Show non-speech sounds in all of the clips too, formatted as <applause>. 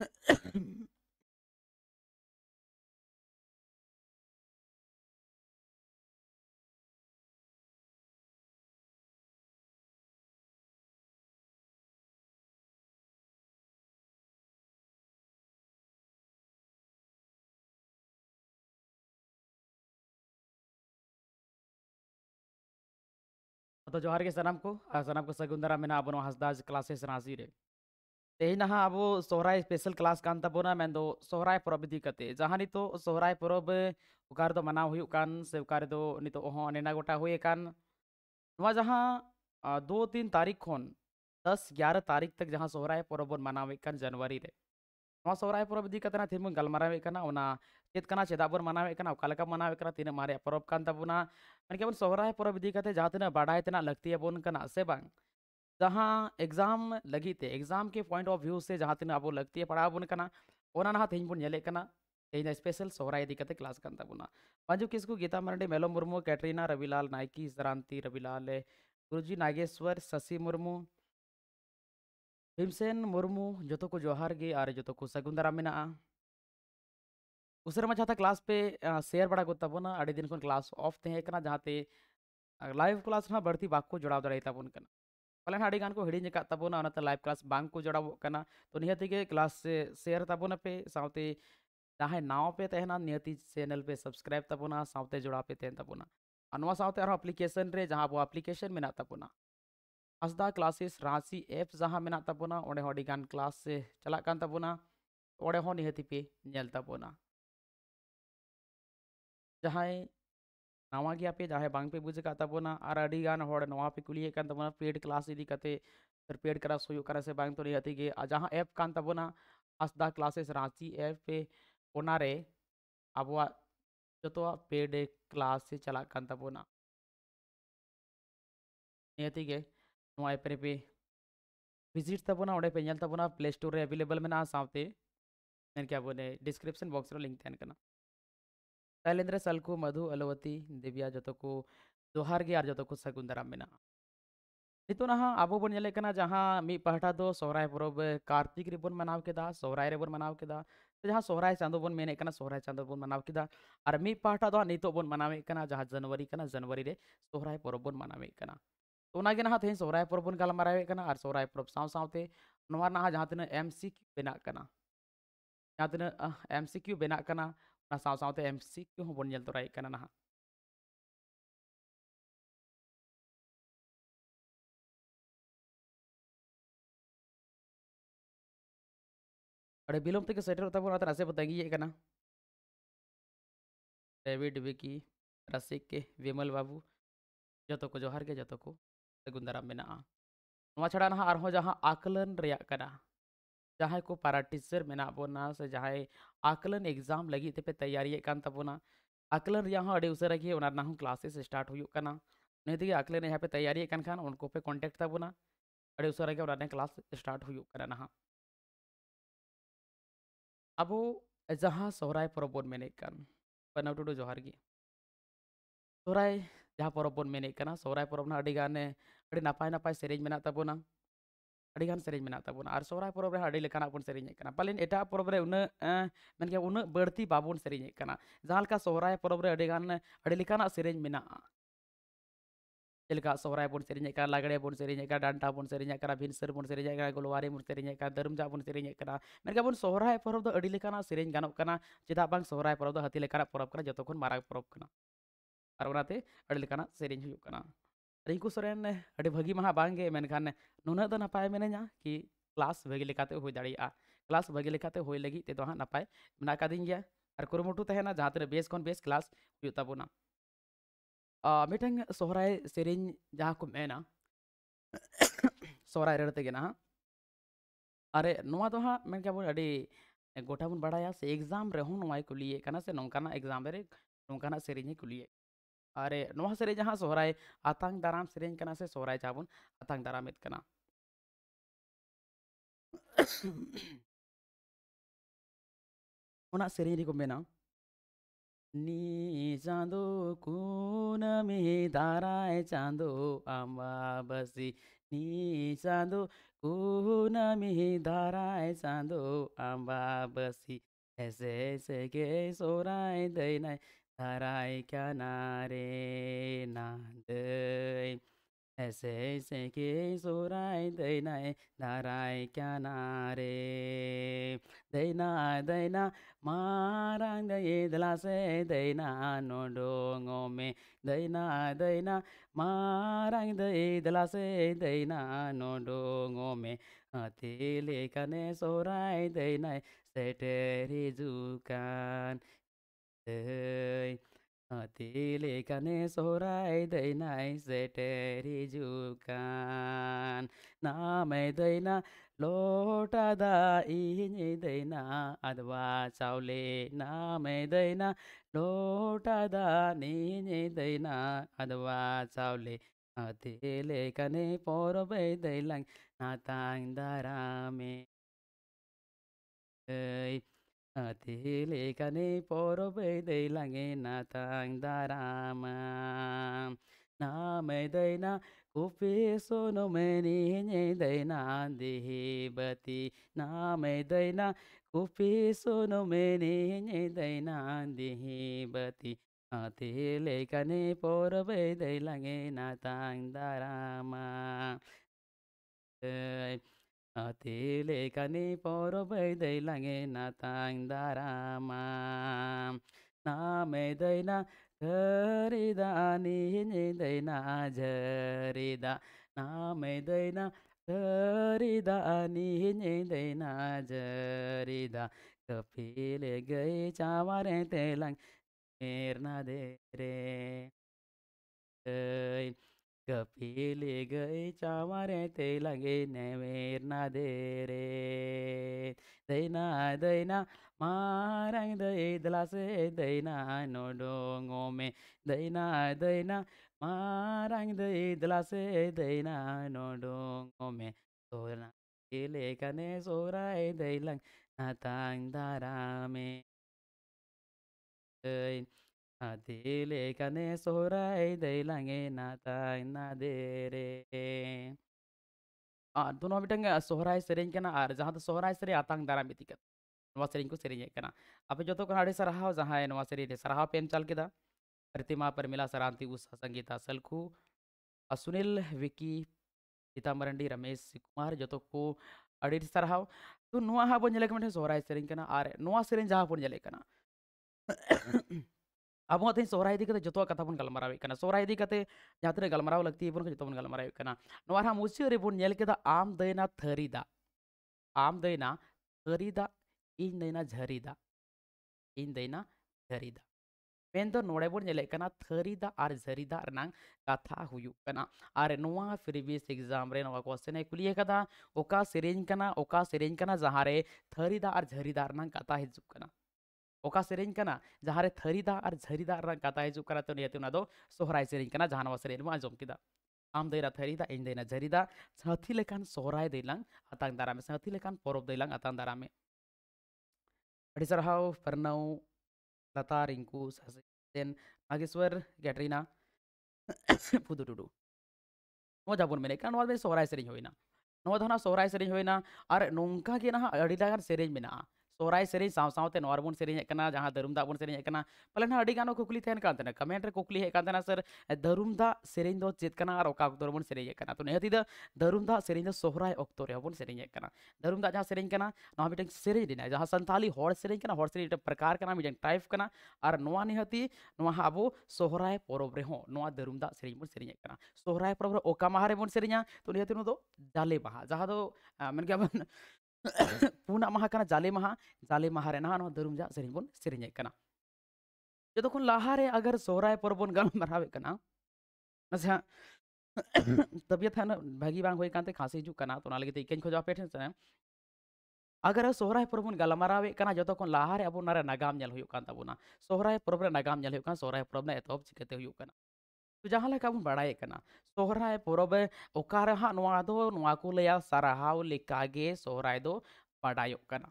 <coughs> तो जोहार के सनम को सनम को सगुंदरा मैंने अपनों हंसदाज क्लासेस नाजीर है तेहन हाँ अब सोहराय स्पेशल क्लास कान ताबोना मेंदो सोहराय परब इदी कते जहां नितो परब उकार दो मनाव हुई से उकार दो नितो ओहो अनेना गोटा हुई कान नवा दो तीन तारीख खोन दस ग्यारह तारीख तक जहाँ सोहराय परब बन मनावे कान जनवरी रे नवा सोहराय परब इदी कतना थेम गलमारावे कना ओना चेत चेदा बन मना कना मना मनावे कना तीन मारे परब कान ताबोना मन के बन परब इदी कते जहां तना बाड़ाय तना लगती है बोन से बांग जहाँ एग्जाम लगी थे एग्जाम के पॉइंट ऑफ व्यू से जहाँ तीन अब लगती है पढ़ाव बन ओना ना तेज बन तेजा स्पेशल सोहरा इदी कहते क्लास कंता बुना मंजू किसको गीता मरंडी मेलो मुर्मू कैटरीना रविलाल नायकी जरांती रविलाल गुरुजी नागेश्वर शशि मुर्मू भीमसेन मुर्मू जो को जोहार गे और जो को सगुन दाराम उसर जहाँ क्लास पे शेयर बड़ा गोताबना दिन क्लास ऑफ तहकना जहाँ लाइव क्लास ना बढ़ती बाको जोड़ा दाड़ा पहले हाँ गान को हिड़ी ताबना लाइव क्लास बांको जड़ावना तो निहतीगे क्लास से शेयर ताबना पे साथ जहाँ नाव पे तहना निहती चैनल पे सब्सक्राइब ताबना साथ जोड़ा पे तहनताबना और एप्लीकेशन रे जहाँ अब एप्लीकेशन मे ताबना हसदा क्लासेस रांची एप जहाँ मे ताबना और क्लास से चलना और निहती पे ताबना जहाँ नावागियापे जाहे बांगपे बुज काताबोना आर अडिगान ना पे कुलिए पेड क्लास इदी कते पेड क्लास सोयो से बांग तो नहीं हती गे जहाँ एप कांताबोना आसदा क्लासेस रांची एप पे ओनारे अब जो तो पेड क्लास से चला कांताबोना नहीं हती पे विजिट तबोना ओडे पे नल प्ले स्टोर अवेलेबल में ना डिस्क्रिप्शन बॉक्स लिंक ध्यान करना शैलेंद्र सालको मधु अलवती देविया जो को जोहार गे जो को सगुन दाराम मेना नितों अब बन नेले जहाँ मी पहाटा दो सोहराय पर्व कार्तिक रेबन मनाव के सोहराय रेबन मनाव के तो जहाँ सोहराय चांदो बन मेन कना चांदो बन मनाव के और मी पहाटा दो नित बन मनाव जहाँ जनवरी कना जनवरी रे सोहराय पर्व बन मनाव तो ना ना तेज सोहराय पर्व बन गलमारे और सोहराय पर्व साथ साथते नवा ना जहाँ तीन एमसीक्यू बना तना एम सी क्यू बना ᱚᱱᱟ ᱥᱟᱶ ᱥᱟᱶᱛᱮ ᱮᱢ ᱥᱤ ᱠᱤᱭᱩ ᱦᱚᱸᱵᱚᱱ अरे बिलोम तक सेटर तब रसे बताइए डेविड विकी रसिक के विमल बाबू जो को जोहार के जो को सगुंदाराम दाराम छड़ा ना आकलन रहा ᱡᱟᱦᱟᱸᱭ ᱠᱚ ᱯᱟᱨᱟ ᱴᱤᱪᱟᱨ ᱢᱮᱱᱟᱜ ᱵᱚᱱᱟ ᱥᱮ ᱡᱟᱦᱟᱸᱭ ᱟᱠᱞᱟᱱ ᱮᱠᱡᱟᱢ ᱞᱟᱹᱜᱤᱫ ᱛᱮᱯᱮ ᱛᱮᱭᱟᱨᱤᱭᱮᱫ ᱠᱟᱱ ᱛᱟᱵᱚᱱᱟ ᱟᱠᱞᱟᱱ ᱨᱮᱭᱟᱜ ᱦᱚᱸ ᱟᱹᱰᱤ ᱩᱥᱟᱹᱨᱟ ᱜᱮ ᱚᱱᱟ ᱨᱮᱱᱟᱜ ᱦᱚᱸ ᱠᱞᱟᱥᱮᱥ ᱥᱴᱟᱨᱴ ᱦᱩᱭᱩᱜ ᱠᱟᱱᱟ ᱱᱤᱭᱟᱹ ᱛᱮᱜᱮ ᱟᱠᱞᱟᱱ ᱡᱟᱦᱟᱸᱭ ᱯᱮ ᱛᱮᱭᱟᱨᱤᱭᱮᱫ ᱠᱟᱱ ᱠᱷᱟᱱ ᱩᱱᱠᱩ ᱯᱮ ᱠᱚᱱᱴᱮᱠᱴ ᱛᱟᱵᱚᱱᱟ ᱟᱹᱰᱤ ᱩᱥᱟᱹᱨᱟ ᱜᱮ ᱚᱱᱟ ᱨᱮᱱᱟᱜ ᱠᱞᱟᱥ ᱥᱴᱟᱨᱴ ᱦᱩᱭᱩᱜ ᱠᱟᱱᱟ ᱱᱟᱦᱟᱜ ᱟᱵᱚ ᱡᱟᱦᱟᱸ ᱥᱚᱦᱨᱟᱭ ᱯᱚᱨᱚᱵᱽ ᱵᱚᱱ ᱢᱮᱱᱮᱫ ᱠᱟᱱ ᱯᱟᱱᱟᱣ ᱴᱩᱰᱩ ᱡᱚᱦᱟᱨ ᱜᱮ ᱥᱚᱦᱨᱟᱭ ᱡᱟᱦᱟᱸ ᱯᱚᱨᱚᱵᱽ ᱵᱚᱱ ᱢᱮᱱᱮᱫ ᱠᱟᱱᱟ ᱥᱚᱦᱨᱟᱭ ᱯᱚᱨᱚᱵᱽ ᱨᱮᱱᱟᱜ ᱟᱹᱰᱤ ᱜᱟᱱ ᱟᱹᱰᱤ ᱱᱟᱯᱟᱭ ᱱᱟᱯᱟᱭ ᱥᱮᱨᱮᱧ ᱢᱮᱱᱟᱜ ᱛᱟᱵᱚᱱᱟ सरहरा पर्व सेना पाले एट पर्व उड़ती बाबन से जहाँ सहरा पर्व से चलका सहरा बन से लगड़े बन से डांडा बन से भिनसर बन से गलवारी बन से दरमजा बन से बन सहरा पर्व से चेदा बा सहरा पर्व हाथी पर्व जो पर्व और से रिंकू सोरेन अभी भागी महा बांगे मेनखान नुना दो तो नपाय मेनेजा कि क्लास भगी हो दाड़ा क्लास भागी लेकाते हो लगी तेदो तो हाँ नपाय मना कादिंग गया और कुरुमुटु तहना तो जहाँ तेरे बेस कौन बेस क्लास हुई तबना मिटंग सोहराय जहाँ को मेना <coughs> सोहराय रड़ते गेना हाँ अरे नोआ हाँ मैं क्या बोल गोटा बन बड़ा से एग्जाम रेहूँ नोआ को लिए करना से नौकाना एग्जाम रे नौकाना सेरेंज को अरे नवा सोहराय आतंग दाराम से सोहराय चाबन आतंग दाराम करना चांदो कून में चांदो अम्बाबसी नी चांदो कून दाराय चांदो अम्बाबसी ऐसे ऐसे के सोराय दैनाए तराई किनारे नाच्दै यसै यसै के सुराइँदैन तराई किनारे दैना दैना माराङ्दै दलासे दैना नो डोङोमे दैना दैना माराङ्दै दलासे दैना नो डोङोमे हात्तीले कने सोराइँदैन सेटेरी जुकान तिले काने सोह्राइँदैन सेटेरी जुकान नामैदैन लोटा दाइँदैन अदुवा चाउले नामैदैन लोटा दानिँदैन अदुवा चाउले त्यसले काने परबैँदैन नाताङ दरामे Atilekane porobe de lange natang darama. Na me daina kupi sono meni nye daina dihibati. Na me daina kupi sono meni nye daina dihibati. Atilekane porobe de lange natang darama. अतिले कनि पौरो बैदै लागे नाताङ दारामा नामै दैना झरिदा निदै ना झरिदा नामै दैना झरिदा निदै ना झरिदा कफिले गई चावरे तेलाङ हेर्न धेरै कपी ले गए चावरें ते लगे नवेर ना दे रे दैना दैना मारंग दई दला से दैना नो डोंगो में दैना दैना मारंग दई दला से दैना नो डोंगो में सोना ले कने सोराए दैलंग ना तांग धारा में Adilekane sorai deilange nata inna dere आ, दोनों अभी टंग सोहराय सेरेंज आर जहां तो सोहराय सेरे आतंग दारा मिति कर नवा सेरेंज को सेरेंज कना अब जो तो कनाडे सराहा जहां है नवा सेरे सराहा पेम चल के प्रतिमा परमिला सरांति उस संगीता सलखू सुनील विकी सीता मरंडी रमेश कुमार जो तो को अड़ी सराहा तो नवा हा बन जले के सोहराय सेरेंज कना आर नवा सेरेंज जहां बन जले कना अब तीन सौरा जो कथा बन गलमारा सौरा गलमारा लगती है जो बन गलमारा मुसी आम दैना थरी दा आम दैना थरी इन दैना झरी इन दैना झरी नोड़े बोलें थरी और झरी कथा हुआ प्रिवियस एग्जाम कोश्चन कुलिएका से जहाँ थरी और झरी कथा हजना ओका सेन थरी दा और झरी दा गता हजूक सहर सेन जहाँ से आजम के आम दैरा थरी दा इन दैना झरी दा छी लेकान सहर दैलंग आतंग दारामे छी लेकान परब दैलंग आतंग दारामे सारा प्रणव लता रिंकू सन नागेश्वर गैटरीना फुदु टुडू जबन मेरे कारण सहर सेन सहर सेन और नौका के ना अगर सेन सोहरा से साव सावते नोर बन सेरें जहाँ दारूम दा बन से पाले ना गानो कुकली तहन कमेंट कुकली हे सर दारूम दा से चेकना और ओका अक्तर बन तो नहती दा दारूम दा सेरें दो सोहराय बन दा जहाँ सेरें से मिटन जहाँ सानी हॉर प्रकार कना टाइप और नोवा अब सोहरा परब रे हो दा सेरें बन से सोहरा सोहराय परब माह बन सेरें तो नहती नो दो डाले जहाँ मन महा जाले महा जाले महा ना दरुम जहाँ से बन से जो तो लहारे अगर सहराय पर्व गलमारा जहाँ तबियत भागी बांग होते खासी हजुना तो इकें खोजा पे अगर सहराय पर्व गलमारावे जो तो लहारे अब नागाम सहराय पर्व नागाम सहराय पर्व एतब चिकाते हुए जहाँ सोहर परब अकार लिया सारे सोहर बड़ा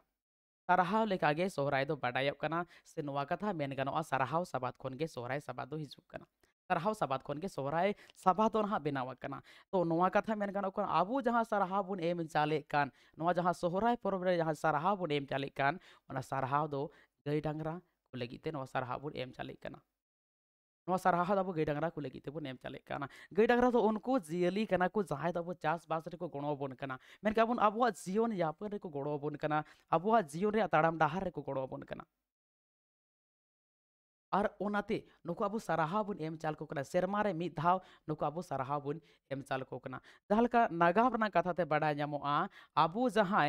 सारा सोहर बड़ा से कथा मेन सारा साबाद सोहर साबाद हजार सारा साबाद सोहर साबाद बनावना तो कथा मेन अब जहाँ सारा बन एम चाले जहाँ सोहर परब सारा बन एम चाले सारा गई डांगरा को सारा बन एम चाले साराहा अब गई डांगरा को लगी तेब नेम गई डांगरा तो उनको जियली कना को जहां अब चाषबास को गणोबन कना मेनका अब जीवन यापन को गणोबन कना अब जीवन तड़ाम डाहर को गणोबन और ओनाते नुकु अब बुन एम चाल को सेरमा रे मी धाव नुकु अब साराहा बुन एम चाल को जहां नागाम रना कथा ते बड़ा नामो अब जहां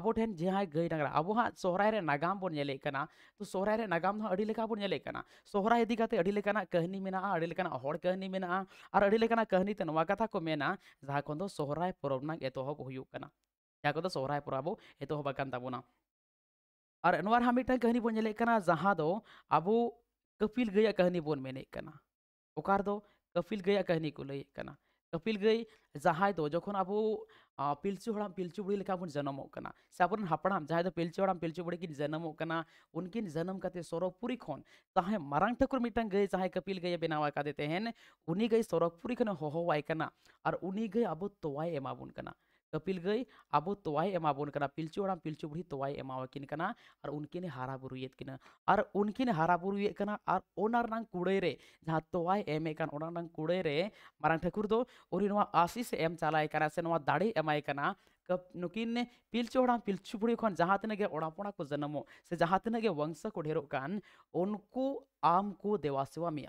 अब ठेन जहाँ गई डंगरा अब हाँ सोहराय नागाम बुन नेले कना तो सोहराय नागाम दो अड़ी बुन इदी कहनी मेना कहनी मेना और अड़ी कहनी कथा को मेना जहाँ कोन दो सोहराय परब ना जहाँ को दो सोहराय और कहनी बुन अब कपिल ᱜᱟᱹᱭᱟᱜ कहनी बोन मेने ᱠᱟᱱᱟ ᱚᱠᱟ ᱨᱮᱫᱚ ᱠᱟᱯᱤᱞ ᱜᱟᱹᱭᱟᱜ ᱠᱟᱹᱦᱱᱤ ᱠᱚ कपिल गई जहाँ दो जखन अब पिलचू हड़ाम पिलचू बुढ़ी लेखा बन जनमों से अब हापड़ाम जहां पिलचू हड़ाम पिलचू बुढ़ी किन जनमों उनकिन जनम करते सौरभपुरी जहाँ मारंग ठाकुर मिट्टन गई जहाँ कपिल गई बनावा कादे तेहन उनी गई सौरभपुरी खन और उनी गई अब तोवाय एमाबन कपिल गई अब तवाई एमाबन पिलचु हड़ाम पिलचु बुढ़ी तवाई एमाकिन और उनकिन हरा बुरुएद और उनकिन हरा बुरुएद और कुड़े जहाँ तवाई एमे कुड़े मारा ठाकुर दो आशीष एम चालाए से दाड़े एमाय नुकिन पिलचु हड़ाम पिलचु बुढ़ी खन जहाँ तीन ओड़ापड़ा को जन्मो से जहाँ तीन वंश को ढेर उनको आम को देवा सेवा मे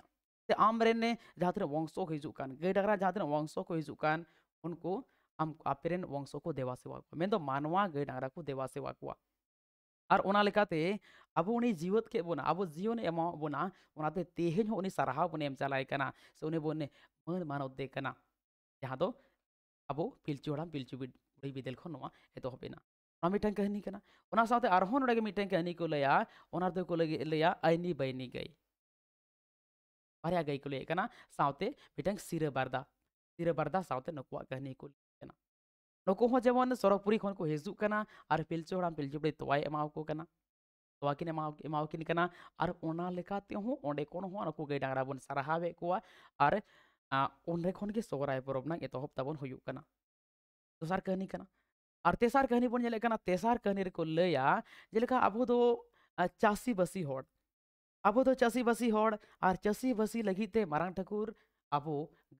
आम जहाँ तीन वंश को हजार गई डगरा जहाँ तीन वंश को हजार उनको हम आप वंशों को देवा सेवा तो मानवा गई डांगरा को देवा को और अब उन्हें जीवत के बोना अब जीवन एमा बोना तेहेज सारहा बोने चलाकना से उन्हें बोने मन मानव देना जहाँ तो अब पिलचू हड़ा पिलचू बुढ़ी बिदल एतोबेना मिट्टन कहानी करते नीट कहानी को लिया उनारे आईनी बैनी गई बारे गई को लैकना सिर बारदा सिर बारदा कहानी को नुकू हो जेमन सरगपुरी को हजू और पिलचो हड़ा पिलचो बड़ी तवाय तवाकिन एमाकिन और अंडे को डांगरा बन सारे को और अंडे खन के सोहराय पर्व एतहब ताबन होना दोसार कहानी और तेसार कहानी बन तेसार कहानी को लया जेलेका अब चासी बासी अब चासी बासी हड़ और चासी बासी लगते मारंग ठाकुर अब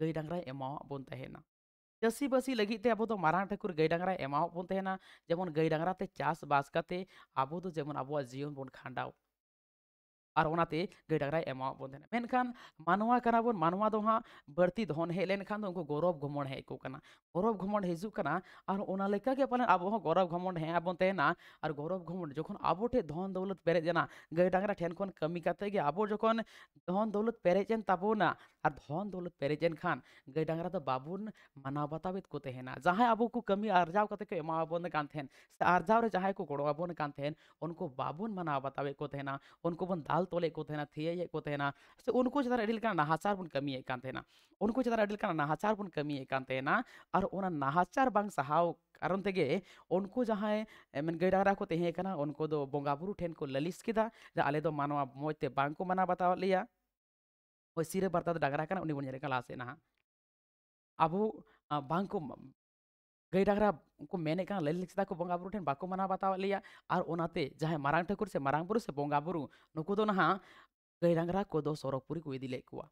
गई डांगरा एमा बन चाषी बासी लगे अब मारांग ठाकुर गई डांगरा एमाबन तेना जमन गई डांगरा चाषबास करते अब जमन अब जीवन बन खाडा और गई डांगरा एमाबन तेना मेनखान मानवा कना बन मानवा दो हाँ बढ़ती धन हेज लेनखान उनको गौरव घुमण हेकोना गौरव घुमण हजुकना और उनके पाले अब गौरव घुमण हे तेना और गौरव घुमण जो अब ठे धन दौलत पेरेजना गई डांगरा ठेन कमी करते अब जो धन दौलत पेरेजन तबना और धन दौलत पेरेजन खान गाय डांगरा तो बाबन माना बतावेद को जहाँ अब को कमी आर्जा करते एमाबन से आर्जाव जहाँ को गड़ोबन उनको बाबन माना बतावेद को उनको बन दाल तोले को थे को से उनको चतान नाहाचार बन कमी उनको चतान नाहाचार बन कमी और नाहाचार बांग सहाव कारण तेगे उनको जहाँ मन डांगरा को तेना उनको बंगा बुरु ठेन को ललिस आले मानवा मजते बांग को माना बताव ᱳᱭ ᱥᱤᱨᱟᱹ ᱵᱟᱨᱛᱟ ᱫᱚ ᱰᱟᱝᱨᱟ ᱠᱟᱱᱟ ᱩᱱᱤ ᱵᱚᱱ ᱧᱮᱞᱮ ᱠᱟᱱᱟ ᱞᱟᱦᱟ ᱥᱮᱫ ᱱᱟᱦᱟᱜ ᱟᱵᱚ ᱵᱟᱝ ᱠᱚ ᱜᱟᱹᱭ ᱰᱟᱝᱨᱟ ᱠᱚ ᱢᱮᱱᱮᱫ ᱠᱟᱱ ᱞᱟᱹᱞᱤ ᱥᱮᱫᱟ ᱠᱚ ᱵᱚᱸᱜᱟ ᱵᱩᱨᱩ ᱴᱷᱮᱱ ᱵᱟᱠᱚ ᱢᱟᱱᱟᱣ ᱵᱟᱛᱟᱣᱮᱫ ᱞᱮᱭᱟ ᱟᱨ ᱚᱱᱟᱛᱮ ᱡᱟᱦᱟᱸᱭ ᱢᱟᱨᱟᱝ ᱴᱷᱟᱹᱠᱩᱨ ᱥᱮ ᱢᱟᱨᱟᱝ ᱵᱩᱨᱩ ᱥᱮ ᱵᱚᱸᱜᱟ ᱵᱩᱨᱩ ᱱᱩᱠᱩ ᱫᱚ ᱱᱟᱦᱟᱜ ᱜᱟᱹᱭ ᱰᱟᱝᱨᱟ ᱠᱚᱫᱚ ᱥᱚᱨᱚᱜᱯᱩᱨᱤ ᱠᱚ ᱤᱫᱤ ᱞᱮᱫ ᱠᱚᱣᱟ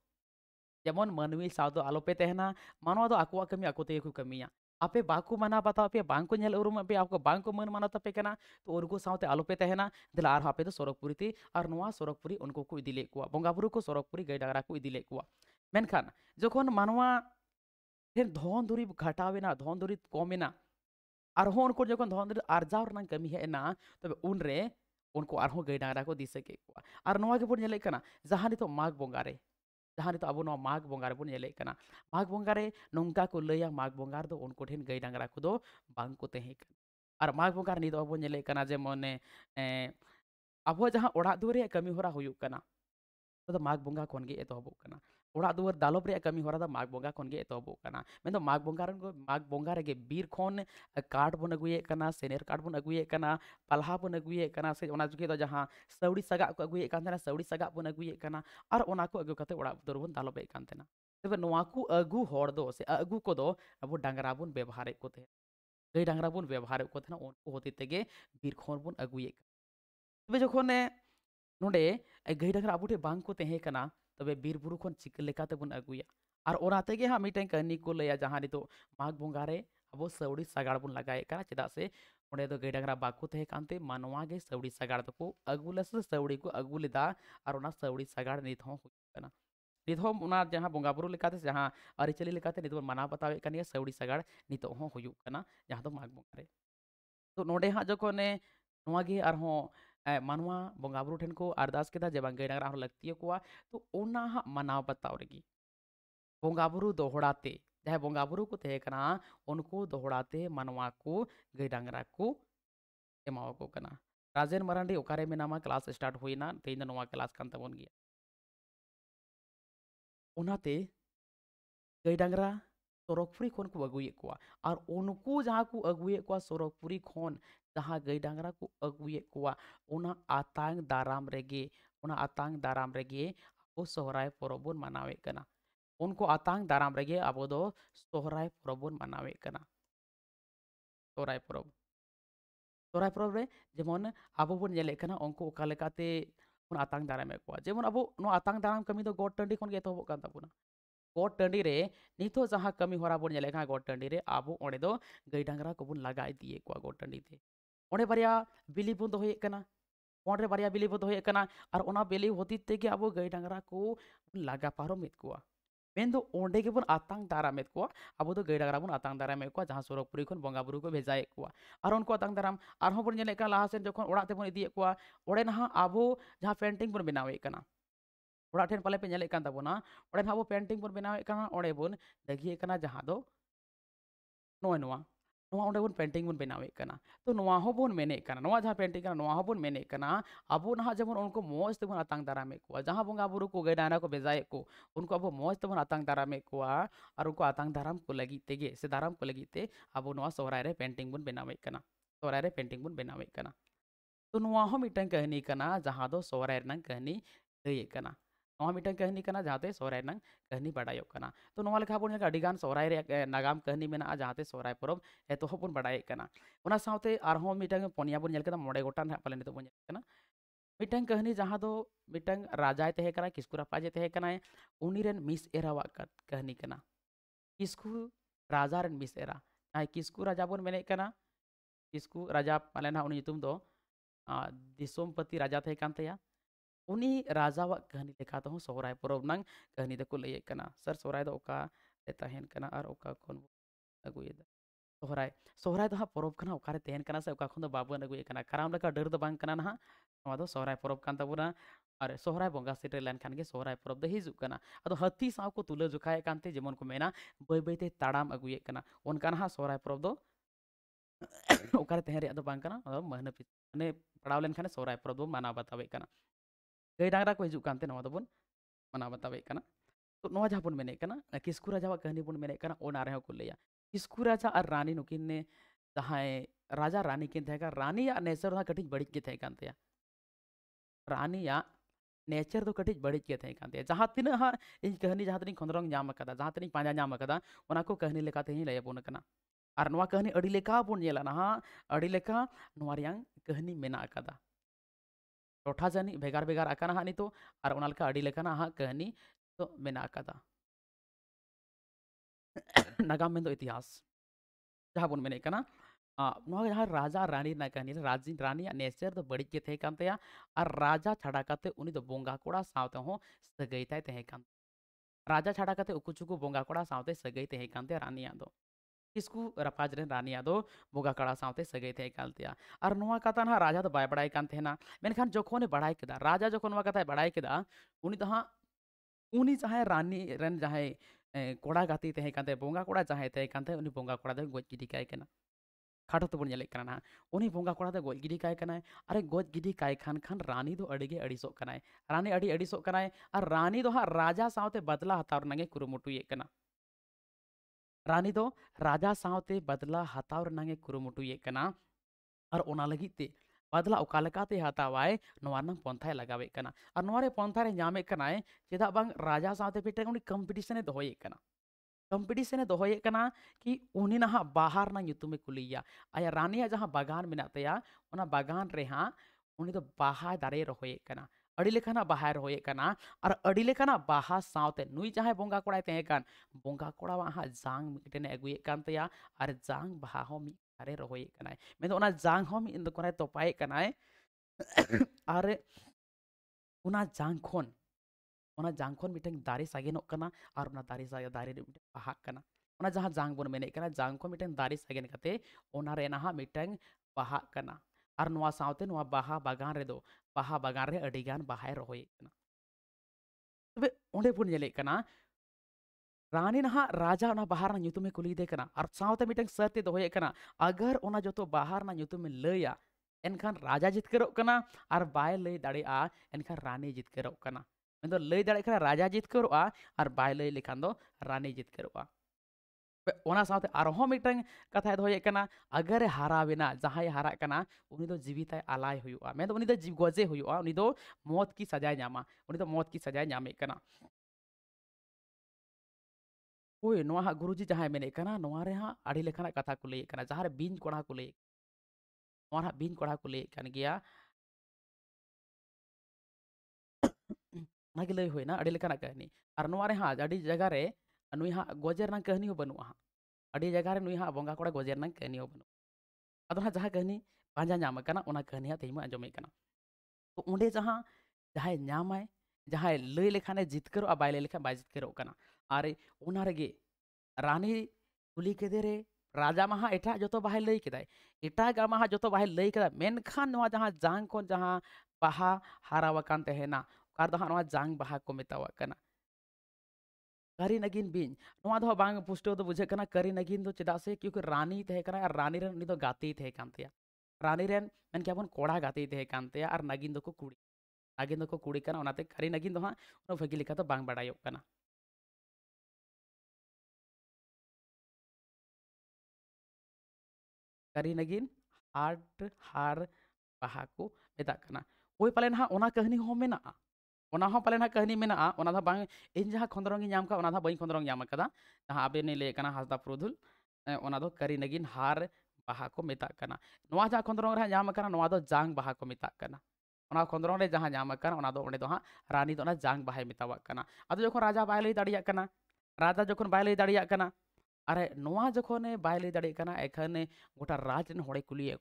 ᱡᱮᱢᱚᱱ ᱢᱟᱹᱱᱢᱤ ᱥᱟᱶ ᱫᱚ ᱟᱞᱚᱯᱮ ᱛᱟᱦᱮᱱᱟ ᱢᱟᱱᱣᱟ ᱫᱚ ᱟᱠᱚᱣᱟᱜ ᱠᱟᱹᱢᱤ ᱟᱠᱚ ᱛᱮᱜᱮ ᱠᱚ ᱠᱟᱹᱢᱤᱭᱟ आपे बाको मना पता पे बाको नेल उरुम आपे आपको बाको मन मना तपे केना तो ओरगो साउते आलोपे तहेना दिल आर हापे तो सोरगपुरी ती आर नोवा सोरगपुरी उनको को इदिले कुआ बोंगापुरु को सोरगपुरी गई डगरा को इदिले कुआ मेनखान जखन मानवा फिर धन दुरी घटावेना धन दुरी कमेना और हो उनको जखन धन दुरी आरजाव रना कमी हेना तबे तो उनरे उनको आरहो गई डांगरा को दिसे के कुआ आर नोवा के पुर नेले कना जहां नि तो माग बोंगारे जहाँ नित माघ बंगार रेबन नेले माघ बंगारे नौका को लैया माघ बंगार दो उनको ठेन गई डांगरा को और माघ बंगार नित अब नेले जेमन अब जहाँ ओड़ा कमी हरा माघ बंगा खन गए एतहबोग ओा दुआर दालब कमी हरा माघ बंगा खन एतना मतलब माघ बंगा माघ बंगा रे बीर खन बन अगुए सेनेर काठ बन अगुए पलहा बन अगुए सजे जहाँ सौड़ी सगा को अगुए सौड़ी सगा बन अगुए और अगुकते दर बन दालब तब अगू हर से अगू को अब डांगरा बन व्यवहार गई डांगरा बन व्यवहार उनको हतीते बीर बन अगुए तब जखने नोड़े गई डांगरा अब बांग को तहेकना तबे बीरबुरु खन चिक लेकाते बन अगुया और ओनाते हाँ हम कहानी को लैया जहाँ नित तो माघ बंगारे अब सौड़ी सगाड़ बन लगे करा चेदा से ओंडे दो गाय डंगरा मानवा सौड़ी सगाड़ तो अगू ले सौड़ी को अगू ले और सौड़ी सगाड़ नित तो नितना होना नित हो ओना बुरु लेकाते जहां अरिचली नित तो माना बतावे सौड़ी सगाड़ नित माघ बंगारे तो नोडे हाँ जखने नागे और मानवा बंगाबुरु ठेन को अरदास के जे बांगे नगर लगती को तो ओना हा मनाव पताव रगी बंगाबुरु दोहड़ाते जहे बंगाबुरु को तेकना उनको दोहड़ाते मानवा को गई डांगरा को एमावा को कना राजेन मरांडी ओकारे में नामा क्लास स्टार्ट होना ना क्लास कान तबन गई डांगरा सोरगपुरी को अगुए को और उनको जहाँ को अगुए को सोरगपुरी जहाँ गई डांगरा को अगुए को आतंग दाराम रेगे आतंग दाराम रेगे ᱫᱟᱨᱟᱢ ᱨᱮᱜᱮ ᱟᱵᱚ मनावे उनको आतंग दाराम रेगे अब दो सोहराय पर्व बन मनावे सोहराय पर्व सोहराय पर्व रे जेमन अब बन उनको ओका आतंग दाराम को जेमन अब आतंग दाराम कमी दो गोट टंडी गोट टंडी रे कमी होरा बन गोट टंडी रे अब गई डांगरा को लगा दिए को गोट टंडी ᱚᱸᱰᱮ ᱵᱟᱨᱭᱟ ᱵᱤᱞᱤ ᱵᱚᱱᱫᱚ ᱦᱩᱭ ᱠᱟᱱᱟ ᱚᱸᱰᱮ ᱵᱟᱨᱭᱟ ᱵᱤᱞᱤ ᱵᱚᱱᱫᱚ ᱦᱩᱭ ᱠᱟᱱᱟ ᱟᱨ ᱚᱱᱟ ᱵᱤᱞᱤ ᱦᱚᱛᱤ ᱛᱮᱜᱮ ᱟᱵᱚ ᱜᱟᱹᱭ ᱰᱟᱝᱨᱟ ᱠᱚ ᱞᱟᱜᱟ ᱯᱟᱨᱚᱢᱮᱫ ᱠᱚᱣᱟ ᱢᱮᱱᱫᱚ ᱚᱸᱰᱮ ᱜᱮᱵᱚᱱ ᱟᱛᱟᱝ ᱫᱟᱨᱟᱢᱮᱫ ᱠᱚᱣᱟ ᱟᱵᱚ ᱫᱚ ᱜᱟᱹᱭ ᱰᱟᱝᱨᱟ ᱵᱚᱱ ᱟᱛᱟᱝ ᱫᱟᱨᱟᱢᱮᱫ ᱠᱚᱣᱟ ᱡᱟᱦᱟᱸ ᱥᱚᱨᱚᱜᱽᱯᱩᱨᱤ ᱠᱷᱚᱱ ᱵᱚᱸᱜᱟ ᱵᱩᱨᱩ ᱠᱚ ᱵᱷᱮᱡᱟᱭᱮᱫ ᱠᱚᱣᱟ ᱟᱨ ᱩᱱᱠᱩ ᱟᱛᱟᱝ ᱫᱟᱨᱟᱢ ᱟᱨᱦᱚᱸ ᱵᱚᱱ ᱧᱮᱞᱮᱫ ᱠᱟᱱ ᱞᱟᱦᱟ ᱥᱮᱱ ᱡᱚᱠᱷᱚᱱ ᱚᱲᱟᱜ ᱛᱮᱵᱚᱱ ᱤᱫᱤᱭᱮᱫ ᱠᱚᱣᱟ ᱚᱸᱰᱮ ᱱᱟᱦᱟᱜ ᱟᱵᱚ ᱡᱟᱦᱟᱸ ᱯᱮᱱᱴᱤᱝ ᱵᱚᱱ ᱵᱮᱱᱟᱣᱮᱫ ᱠᱟᱱᱟ ᱚᱲᱟᱜ ᱴᱷᱮᱱ ᱯᱟᱞᱮ ᱯᱮ ᱧᱮᱞᱮᱫ ᱠᱟᱱ ᱛᱟᱵᱚᱱᱟ ᱚᱸᱰᱮ ᱱᱟᱦᱟᱜ ᱟᱵᱚ ᱯᱮᱱᱴᱤᱝ ᱵᱚᱱ ᱵᱮᱱᱟᱣᱮᱫ ᱠᱟᱱᱟ ᱚᱸᱰᱮ ᱵᱚᱱ ᱫᱟᱹᱜᱤᱭᱮᱫ ᱠᱟᱱᱟ ᱡᱟᱦᱟᱸ ᱫᱚ ᱱᱚᱜᱼᱚᱭ ᱱᱚᱣᱟ ᱱᱚᱣᱟ ᱚᱸᱰᱮ ᱵᱚᱱ ᱯᱮᱱᱴᱤᱝ ᱵᱚᱱ ᱵᱮᱱᱟᱣᱮᱫ ᱠᱟᱱᱟ ᱛᱚ ᱱᱚᱣᱟ ᱦᱚᱸᱵᱚᱱ ᱢᱮᱱᱮᱫ ᱠᱟᱱᱟ ᱱᱚᱣᱟ ᱡᱟᱦᱟᱸ ᱯᱮᱱᱴᱤᱝ ᱠᱟᱱᱟ ᱱᱚᱣᱟ ᱦᱚᱸᱵᱚᱱ ᱢᱮᱱᱮᱫ ᱠᱟᱱᱟ ᱟᱵᱚ ᱱᱟᱦᱟᱜ ᱡᱮᱢᱚᱱ ᱩᱱᱠᱩ ᱢᱚᱡᱽ ᱛᱮᱵᱚᱱ ᱟᱛᱟᱝ ᱫᱟᱨᱟᱢᱮᱫ ᱠᱚᱣᱟ ᱡᱟᱦᱟᱸ ᱵᱚᱸᱜᱟ ᱵᱩᱨᱩ ᱠᱚ ᱜᱟᱹᱭ ᱰᱟᱝᱨᱟ ᱠᱚ ᱵᱷᱮᱡᱟᱭᱮᱫ ᱠᱚ ᱩᱱᱠᱩ ᱟᱵᱚ ᱢᱚᱡᱽ ᱛᱮᱵᱚᱱ ᱟᱛᱟᱝ ᱫᱟᱨᱟᱢᱮᱫ ᱠᱚᱣᱟ ᱟᱨ ᱩᱱᱠᱩ ᱟᱛᱟᱝ ᱫᱟᱨᱟᱢ ᱠᱚ ᱞᱟᱹᱜᱤᱫ ᱛᱮᱜᱮ ᱥᱮ ᱫᱟᱨᱟᱢ ᱠᱚ ᱞᱟᱹᱜᱤᱫ ᱛᱮ ᱟᱵᱚ ᱱᱚᱣᱟ ᱥᱚᱦᱨᱟᱭ ᱨᱮ ᱯᱮᱱᱴᱤᱝ ᱵᱚᱱ ᱵᱮᱱᱟᱣᱮᱫ ᱠᱟᱱᱟ ᱥᱚᱦᱨᱟय ᱨᱮ पेंटिंग बन बनावे तो नुआ हो मिटन कहनी कना जहां दो सोहराय रनंग कहनी लैए कना मिटन कहनी करना जहाँ सौर कहनी बड़ा तो लेखन अगान सौर नागाम कहनी में जहाँ सौर पर्व एतोबन बड़ा और मिटन पनिया बोल मे गोटान पाले नित मिटन कहनी जहाँ दो तो मिटन राजाय किसकू रपाजे उन्हीं मिस एरा कहनी करना किसकू राजा रन मिस एरा जहाँ किसकू राजा बन मेज करना किसकू राजा पाले ना उन दिसोमपति राजा थे उन्हीं राजा व कहानी लिखा तो हूँ सोहराय पुरब नंग कहानी हाँ हाँ, तो लय सर सोहराय तहन और खन अगुए सोहराय सोहराय तो हाँ पर्व का ओकारे तहन से बाबन अगुए कराम डर तो बना ना ना तो सोहराय पर्व काबना और सोहराय बंगा सेटे लेन सोहराय पर्व तो हिजुकना अब हाथी सा को तुले जोखाते जेमन को मेना बै बैते ताम अगुए उनका ना हाँ सोहराय पर्व <coughs> ओकारे तहन तो बना तो महना पड़ा लेन सोहराय पर्व मानव बतावे ᱜᱟᱹᱭ ᱰᱟᱝᱨᱟ ᱠᱚ ᱦᱤᱡᱩᱜ ᱠᱟᱱᱛᱮ ᱱᱚᱣᱟ ᱫᱚᱵᱚᱱ ᱢᱟᱱᱟᱣ ᱵᱟᱛᱟᱣᱮᱫ ᱠᱟᱱᱟ ᱛᱚ ᱱᱚᱣᱟ ᱡᱟᱦᱟᱸ ᱵᱚᱱ ᱢᱮᱱᱮᱫ ᱠᱟᱱᱟ ᱠᱤᱥᱠᱩ ᱨᱟᱡᱟᱣᱟᱜ ᱠᱟᱹᱦᱱᱤ ᱵᱚᱱ ᱢᱮᱱᱮᱫ ᱠᱟᱱᱟ ᱚᱱᱟ ᱨᱮᱦᱚᱸ ᱠᱚ ᱞᱟᱹᱭᱟ ᱠᱤᱥᱠᱩ ᱨᱟᱡᱟ ᱟᱨ ᱨᱟᱱᱤ ᱱᱩᱠᱤᱱ ने ᱡᱟᱦᱟᱸᱭ ᱨᱟᱡᱟ ᱨᱟᱱᱤ ᱠᱤᱱ ᱛᱟᱦᱮᱸ ᱠᱟᱱ ᱨᱟᱱᱤᱭᱟᱜ ᱱᱮᱪᱟᱨ ᱫᱚ ᱠᱟᱹᱴᱤᱡ ᱵᱟᱹᱲᱤᱡ ᱜᱮ ᱛᱟᱦᱮᱸ ᱠᱟᱱ ᱛᱟᱭᱟ ᱨᱟᱱᱤᱭᱟᱜ नेचर तो कटिज बड़ी के थे कहते जहाँ तीन हाँ इन कहनी जहाँ तीन खंदरंग नाम जहाँ तीन पाजा नाम को कहनी लेकाते ही लैबन और कहनी अड़ी लेका बोन हाँ अड़ी लेका कहनी मेना टोटा जानी भेगार भेगार आकाना हाँ तो और उनका हाँ कहानी तो मना का <coughs> नगाम में तो इतिहास जहाँ बन मेक जहाँ राजा रानी कहानी राजी रानी नेचर तो बड़ी थे और तो राजा छाड़ाते तो तो बंगा कोड़ा साते सगैता राजा छाड़ाते उकुचुकु बंगा कोड़ा साते सगैते रानी किसको रफाज ने रानिया दो मुगा कड़ा सावते सगे थे कालतिया और नुआ कथा ना राजा तो बाय बड़ाए कान थे ना मेनखान जखोने बड़ाए केदा राजा जखो नुआ कथा बड़ाए केदा उनी तो हां उनी चाहे रानी रन चाहे कोड़ा गाती थे कानते बोंगा कोड़ा चाहे थे कानते उनी बोंगा कोड़ा दे गोज गिडी काय केना खाटो तो बुन जले ना उनी बोंगा कोड़ा दे गोज गिडी काय केना अरे गोज गिडी काय खान खान रानी दो अड़ीगे अड़ीसो करना है रानी अड़ी अड़ीसो करना है और रानी दो हां राजा सावते बदला हतार नगे कुरुमुटुए केना रानी दो तो राजा सावते बदला हताव रनांगे कुरुमुटुये कना और ओना बदला अकालकाते हतावाए नवारना पंथाय लगावे कना और नवारे पंथा रे चेदा बांग राजा सावते पेटे उनी कंपटीशन ए दोहोये कना कि उनी नहा बाहर ना युतुमे कुलिया आया रानिया जहां बागान मेना बागान रे हां तो बाहा दारे रहोये ᱟᱹᱰᱤ ᱞᱮᱠᱟᱱᱟᱜ ᱵᱟᱦᱟᱭ ᱨᱚᱦᱚᱭᱮᱫ ᱠᱟᱱᱟ ᱟᱨ ᱟᱹᱰᱤ ᱞᱮᱠᱟᱱᱟᱜ ᱵᱟᱦᱟ ᱥᱟᱶᱛᱮ ᱱᱩᱭ ᱡᱟᱦᱟᱸᱭ ᱵᱚᱸᱜᱟ ᱠᱚᱲᱟᱭ ᱛᱟᱦᱮᱸ ᱠᱟᱱ ᱵᱚᱸᱜᱟ ᱠᱚᱲᱟᱣᱟᱜ ᱦᱟᱸᱜ ᱡᱟᱝ ᱢᱤᱫᱴᱮᱱᱮ ᱟᱹᱜᱩᱭᱮᱫ ᱠᱟᱱ ᱛᱟᱭᱟ ᱟᱨ ᱡᱟᱝ ᱵᱟᱦᱟ ᱦᱚᱸ ᱢᱤᱫ ᱠᱟᱨᱮ ᱨᱚᱦᱚᱭᱮᱫ ᱠᱟᱱᱟᱭ ᱢᱮᱱᱫᱚ ᱚᱱᱟ ᱡᱟᱝ ᱦᱚᱸ ᱢᱤᱫ ᱫᱚᱠᱟᱱᱮ ᱛᱚᱯᱟᱭᱮᱫ ᱠᱟᱱᱟᱭ ᱟᱨ ᱚᱱᱟ ᱡᱟᱝ ᱠᱷᱚᱱ ᱚᱱᱟ ᱡᱟᱝ ᱠᱷᱚᱱ ᱢᱤᱫᱴᱟᱝ ᱫᱟᱨᱮ ᱥᱟᱜᱮᱱᱚᱜ ᱠᱟᱱᱟ ᱟᱨ ᱚᱱᱟ ᱫᱟᱨᱮ ᱫᱟᱨᱮ ᱨᱮ ᱢᱤᱫᱴᱟᱝ ᱵᱟᱦᱟᱜ ᱠᱟᱱᱟ ᱚᱱᱟ ᱡᱟᱦᱟᱸ ᱡᱟᱝ ᱵᱚᱱ ᱢᱮᱱᱮᱫ ᱠᱟᱱᱟ ᱡᱟᱝ ᱠᱷᱚᱱ ᱢᱤᱫᱴᱟᱝ ᱫᱟᱨᱮ ᱥᱟᱜᱮᱱ ᱠᱟᱛᱮ ᱚᱱᱟ ᱨᱮᱱᱟᱜ ᱢᱤᱫᱴᱟᱝ ᱵᱟᱦᱟᱜ ᱠᱟᱱᱟ और नुआ साथ बाहा बागान रे दो बाहा बागान रे अड़ी गान बहाय बाहाय कना तबे ओंडे बन नेले कना रानी नहा राजा ना बाहर ना नुतुमे कुलीदे कना और साथ मिटेंग सर्ते दोहय कना अगर ओना जतो बाहर ना नुतुमे लया एनखान राजा जितकरोग कना और बाय लय आ एनखान रानी जितकरोग कना मेन दो लय कना राजा आ और बाय लय लेखान दो रानी आ आरहों मिटन कथा दो तो अगर हारा जहाँ हारा तो जीवित आलाय तो जीव गजे मौत की सजा नामा मौत की सजा नाम ओए ना गुरुजी जहाँ मेने अड़ी लेखान कथा को लैक बीन कड़ा को लैर बीन कड़ा को लैक लैना कहनी और हाँ, जगह नुहा गजे कहानी बनू हाँ अड़ी जगह नुह हाँ, बंगा कड़ा गजे कहानी बनू अब ना तो हाँ, जहाँ कहानी पाजाम कहानी हाँ, तेम आजम तो अंडे जहाँ जहाँ जहाँ लई लेखान जितकर बैलेखा बै जितकर आगे रानी कुली कदे राजा माह एट जो तो बाहे लई एट माह जो तो बाहे लई कदा मेखान जांग जहाँ बहा हारा तेना तो जांग बहा को मतवान करी नगिन बीन तो बांग पुष्टो तो बुझे करी नगिन तो चेदा से क्योंकि रानी रानी उन तो गातेया रानी मनके कड़ा गाते नगिन को कुड़ी नगिन को कुड़ी करी नगिन हाँ भागी बाड़ा कारी नगिन हार्ट हार बहा को मेदा कहना हाँ कहनी हो मना पाले ना कहानी मेरा बांग इन जहाँ खंदरंगी बी खरंग जहाँ अब लैं हासदा प्रधुल कारी नगि हार बहाको मेता जहाँ खंदरंग जांग बहा को मेता खंदरंग जहाँ ना रानी जांग बहा मेतावान अद जो राजा बै लै दिन राजा जो बै लै दिन अरे जखे बै लै दिन एखन गोटा राजन हे कुलिए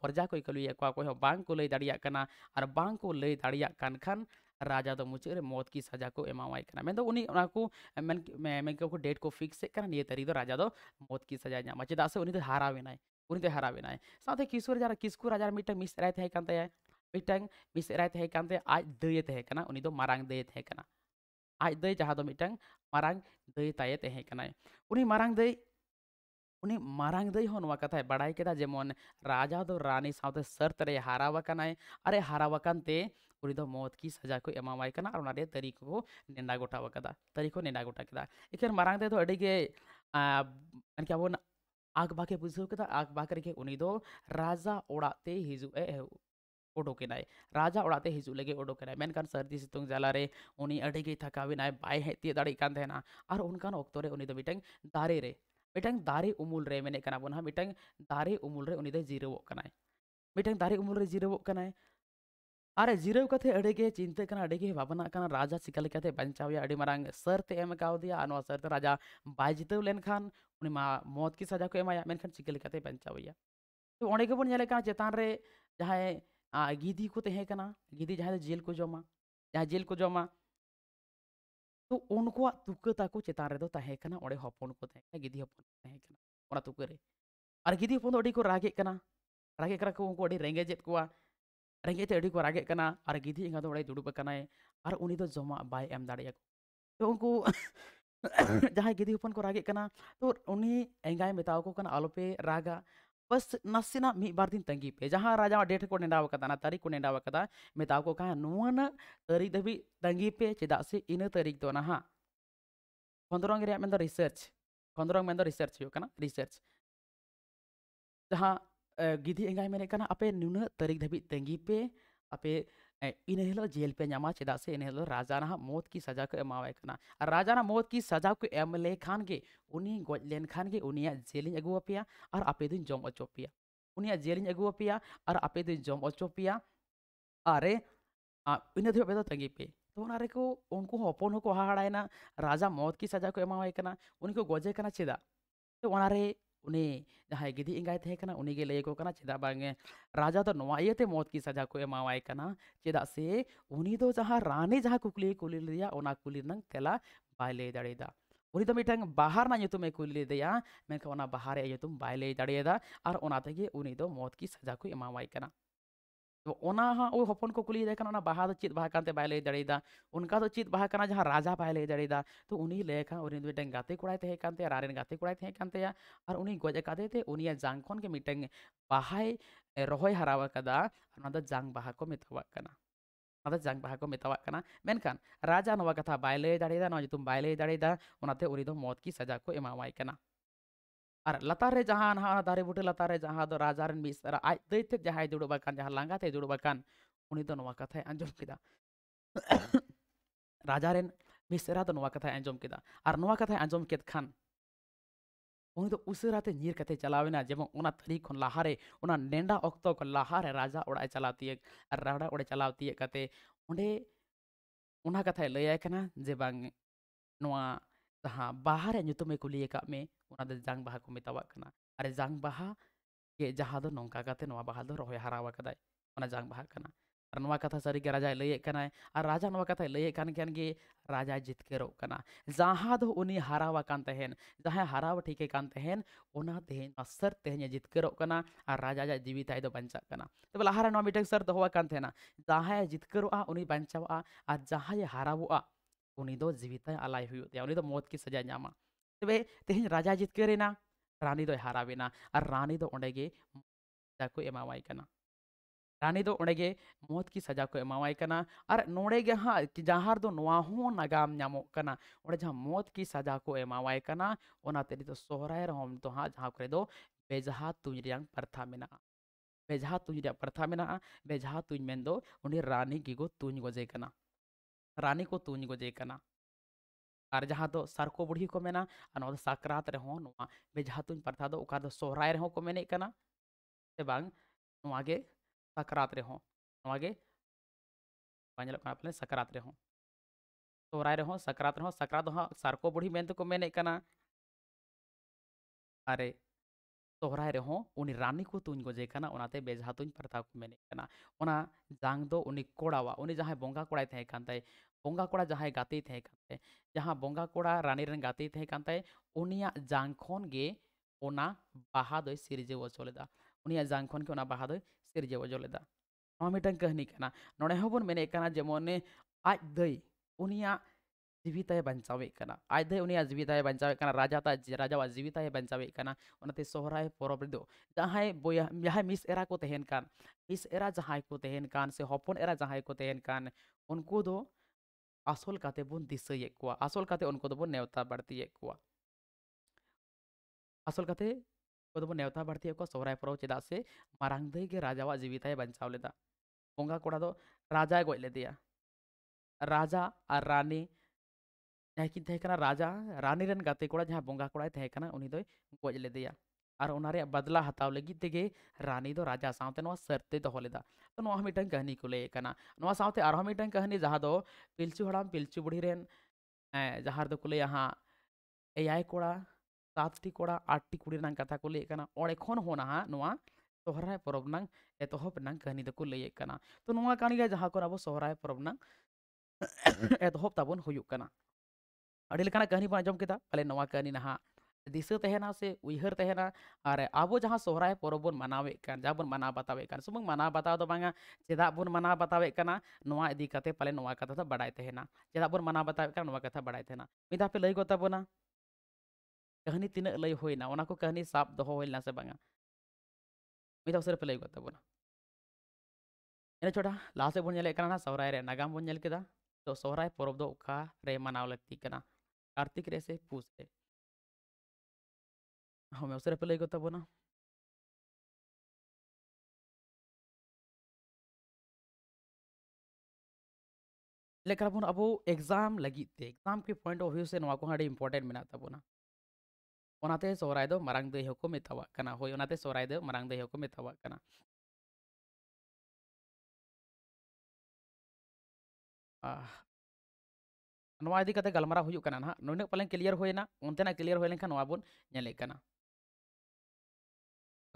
प्रजा को कुलिए कोई लै दिन और बा लै खान राजा तो मुझे अरे मौत की सजा को एमआमआई करना मैं तो उन्हीं को मैं मैं को डेट को फिक्स करना ये तरी तो राजा तो मौत की सजा जामा चे दास उन्हें तो हरा भी ना है तो हरा भी ना है साथ ही किशोर जरा किसको राजा मिट्टा मिस रहे थे कहते हैं मिट्टा मिस रहे थे कहते हैं आज दिए थे कहना उन्हें तो मारांग दिए थे कहना आज दई जहाँ तो मिट्टा मारांग दई ताये थे कहना है उन्हें मारांग दई उन्हें मारांग दई हों कथा बड़ा के जेमन राजा तो रानी साथ सर्त रे हारा कना है अरे हारा कानते मौत की सजा को एमामाई करना और को नेंदा गोटा का दरी को नेंदा गोटा कदा इखन मारांग दे तो अड़ी के आ मानके अब आग बाके बुझाव आग बाके दो राजा ओड़ाते हिजुए ओडोकेनाय राजा ओड़ाते हिजुग लगे ओडोकेनाय मेनखान सर्दी सितुंग जालारे उनी अड़ी के थकावेनाय बाय हेती दाड़ी और उनका ओक्तो रे दो दारे रे मिटंग दारे उमूल रे मेने कना बोना हाँ, दारे उमूल रे उनी दे जीरो कनाय दारे उमूल रे जीरो कनाय अरे जिरव कथे अड़े के अड़े भावना राजा चिका लेकाते बचावे अड़ी सर ते एम कावदिया नवा राजा बाय जितव लेनखान उनी मा मौत की सजा को एमाया मेनखान चिका लेकाते बचावे तो ओंडे बन चेतान रे गिदी को तहे गिदी जहाय तो जेल को जमा जहाय जेल को जमा तो उनको तुकता को चेतान रे दो तो तहे को तहे गिदी हपन तहे करना ओना और गिदी हपन तो को रागे करना रागे करा को उनको रेंगेजेत कोआ रेगेते रगे और गिदी एगा बड़ा दुड़ब और उन जमा बै एम दाड़े को जहाँ गिदी हूपन को रगे तो एगे मताव को आलोपे रागा बस नसेना मी बार दिन तंगी पे जहाँ राजा डेट को नेंडाव तारीख को नेंडाव मताव को तारीख दबी तंगी पे चेदा से इन तारीख तो ना खंदरंग रिसर्च खंदरंग रिसर्च रिसर्च जहाँ गिधि एंगा मेरे ᱠᱟᱱᱟ ᱟᱯᱮ ᱱᱩᱱᱟᱹᱜ ᱛᱟᱹᱨᱤᱠᱷ ᱫᱷᱟᱹᱵᱤᱡ ᱛᱟᱺᱜᱤ ᱯᱮ ᱟᱯᱮ इन हिलो जेल पे जमा चेदा से इन हिलो राजा ना मौत की सजा को एमावे कना राजा ना मौत की सजा को एम ले खान के उनी गोज लेन खान के उनिया जेलिंग अगु अपिया और आपे दिन जम अचो पिया उनिया जेलिंग अगु अपिया और आपे दिन जम अचो पिया अरे इन दो पे तो तंगी पे तो नारे को उनको हपन को हाड़ायना राजा मौत की सजा को एमावे कना उनको गजे कना चेदा तो रे उन्हें इंगाई थे उन्हींगे लेकोना चेदा बांगे राजा तो नवाइए मौत की सजा को एमावाई करना चेदा से उन्हीं तो जहाँ रानी जहाँ कुकली कुली लिया उन्हें कुली नंग तेला बाइले दड़ेदा उन्हीं तो मीटिंग बाहर ना युतुमे बाहर युतुम बाइले दड़ेदा और उन्हें तो उन्हीं तो मौत की सजा को एमावाई तो हपन हाँ, को कुली बहा चेद बहा बाय लय दड़ा उनका चित बहा जहाँ राजा बाय लय दड़ा तो उन्हीं लैका उन्हीं मिट्टन गाते कोड़ा तहकानते रारेन गाते कोड़ा और उन्हीं गज जांग खन के मिट्टन बहा रहोय हरावा कदा जांग बहा को मेतवा जांग बहा को मेतवा राजा नवा कथा बाय लय दड़ा बै बाय लय दड़ा मौत की सजा को एमावाय और लतार रे जहाँ ना दारे बुटे लतार रे जहाँ दो राजा रन मिस और आज दई थे जहाँ दुड़ब जहाँ लांगा थे दुड़ब उनी दो नवा कथा अंजम किदा राजा रन मिसरा दो नवा कथा अंजम किदा और नवा कथा अंजम केद खान उनी दो उसराते नीर कते चलावेना जेमन उना तरी खन लाहारे उना नेंडा अक्तो को लाहारे राजा ओड़ा चलातिए और राड़ा ओड़े चलातिए कते ओंडे उना कथा लैया कना जे बांग नवा जहाँ बाहरे कुलिए जंग बहा को और जंग बहा के जहाँ नौकाते बहा रहा हारवाकदाय जंग बहा कथा सारी राजा लैय राजा तो ना कथा लैयन गे राजा जितकर जहाँ हारवाकान तहन जहाँ हारव ठीक तहन सर तेज जितकर राजा जीवित बचा तब लहारे सर दोहन जहाँ जितकर बचाव और जहाँ हारवोगा उन्हीं जीवित आलाय हुई मौत की सजा जामा तब तेहन राजा जीत रानी दो हारावेना और रानी दो उन्हें को एमावाई रानी दो उन्हें मौत की सजा को एमावाई और नोड़े हाँ जहाँ दो नवा हो नागाम नामो जहाँ मौत की सजा को एमावाई करना उना तेरी सोहराय रहम तो हाँ जहाँ को बेजहा तुज रियांग प्रथा मेना बेजहा तुज रियांग प्रथा मेना बेजहा तुज मेन रानी की गो तुज गजे रानी को तूज गजे और जहाँ तो सारको बुढ़ी को मेना और साक्रात रहा बेजा तुम प्रथा अकार सहराय रहा को मेनगे साक्रात रहा पहले साक्रात रहा सहराय रहा साक्रात रहा साक्रात हाँ सारको बुढ़ी मन तो को मेना अरे सहराय रानी को तूज गजे बेजा तुम प्रथा को मेना जांग कड़ावा जहाँ बंगा ᱵᱚᱸᱜᱟ ᱠᱚᱲᱟ ᱡᱟᱦᱟᱸᱭ ᱜᱟᱛᱮᱭ ᱛᱟᱦᱮᱸ ᱠᱟᱱᱛᱮ ᱡᱟᱦᱟᱸ ᱵᱚᱸᱜᱟ ᱠᱚᱲᱟ ᱨᱟᱱᱤ ᱨᱮᱱ ᱜᱟᱛᱮᱭ ᱛᱟᱦᱮᱸ ᱠᱟᱱᱛᱮ ᱩᱱᱤᱭᱟᱜ ᱡᱟᱝ ᱠᱷᱚᱱ ᱜᱮ ᱚᱱᱟ ᱵᱟᱦᱟ ᱫᱚᱭ ᱥᱤᱨᱡᱟᱹᱣ ᱚᱪᱚ ᱞᱮᱫᱟ ᱩᱱᱤᱭᱟᱜ ᱡᱟᱝ ᱠᱷᱚᱱ ᱜᱮ ᱚᱱᱟ ᱵᱟᱦᱟ ᱫᱚᱭ ᱥᱤᱨᱡᱟᱹᱣ ᱚᱪᱚ ᱞᱮᱫᱟ ᱱᱚᱣᱟ ᱢᱤᱫᱴᱟᱝ ᱠᱟᱹᱦᱱᱤ ᱠᱟᱱᱟ ᱱᱚᱰᱮ ᱦᱚᱸᱵᱚᱱ ᱢᱮᱱᱮᱫ ᱠᱟᱱᱟ ᱡᱮᱢᱚᱱ ᱟᱡ ᱫᱟᱹᱭ ᱩᱱᱤᱭᱟᱜ जीविताए बचावे आयदे उनिया जीविताए बचावे राजा ता राजावा जीविताए बचावे उनते सोहराय परब दो जहाय बोया जहाय मिस एरा को तहन कान मिस एरा जहाय को तहन कान से हपन एरा जहाय को तहन कान उनको दो आसल आसल नेवता बाड़ती आसल नेवता बाड़ती सहरा पर्व चेदा से मांग दईगे राजा जीवित बचाव लेदा बंगा कड़ा राजा गज लेदे राजा और रानी जहाँ कि राजा रानी रन गाते कोड़ा जहाँ बंगा कड़ा थे उन गज लेदे और उन बदला हतव लगी तेगे रानी दो राजा सावते सरते दोलेगा तो मिट्टन कहानी को लैसते और मिट्टन कहानी जहाँ पिलचू हड़ाम पिलचू बुढ़ी रेन जहाँ को लैया हाँ एय कोड़ा सातटी कोड़ा आठटी कुड़ी कथा को लैया खन हा सहर पर्व एतहब कहानी को लैया तो कहानी तो जहाँ को अब सहर पर्व एतहब तबन होना कहानी बो आज पाले कहानी ना दिसना से उहर तहना और अब जहाँ सहरा पर्व बन मनावे जहाँ बन मना बतावे सुबह मना बताओ तो बांगा चेदा बन मना बतावे इदीते पाले ना कथा तो बड़ा तहना चेदा बन मना बतावे कथा बड़ा तहना मिधापे लै गोताबना कहानी तीन लै होना कहानी साब दोना से बांगा मिधा उसे लै गोताबना इन छोटा ला से बोल सहरा नागाम बोल के तो सहरा पर्व दो मना लगती कार्तिक रे से पूस रे ಹೌದು ಯಾವ ಸರ್ लगे ಈಗ ಗೊತ್ತಾಗ್ಬೋನಾ लेकिन अब एग्जाम लगी एग्जाम के पॉइंट ऑफ व्यू से अभी इम्पोर्टेंट में ताबना सोराय मारंग दई को मेतावा होते सोराय मारंग दई को मेतावा इदी गलमारा ना नुना पालन क्लियर होना क्लियर हो लेकिन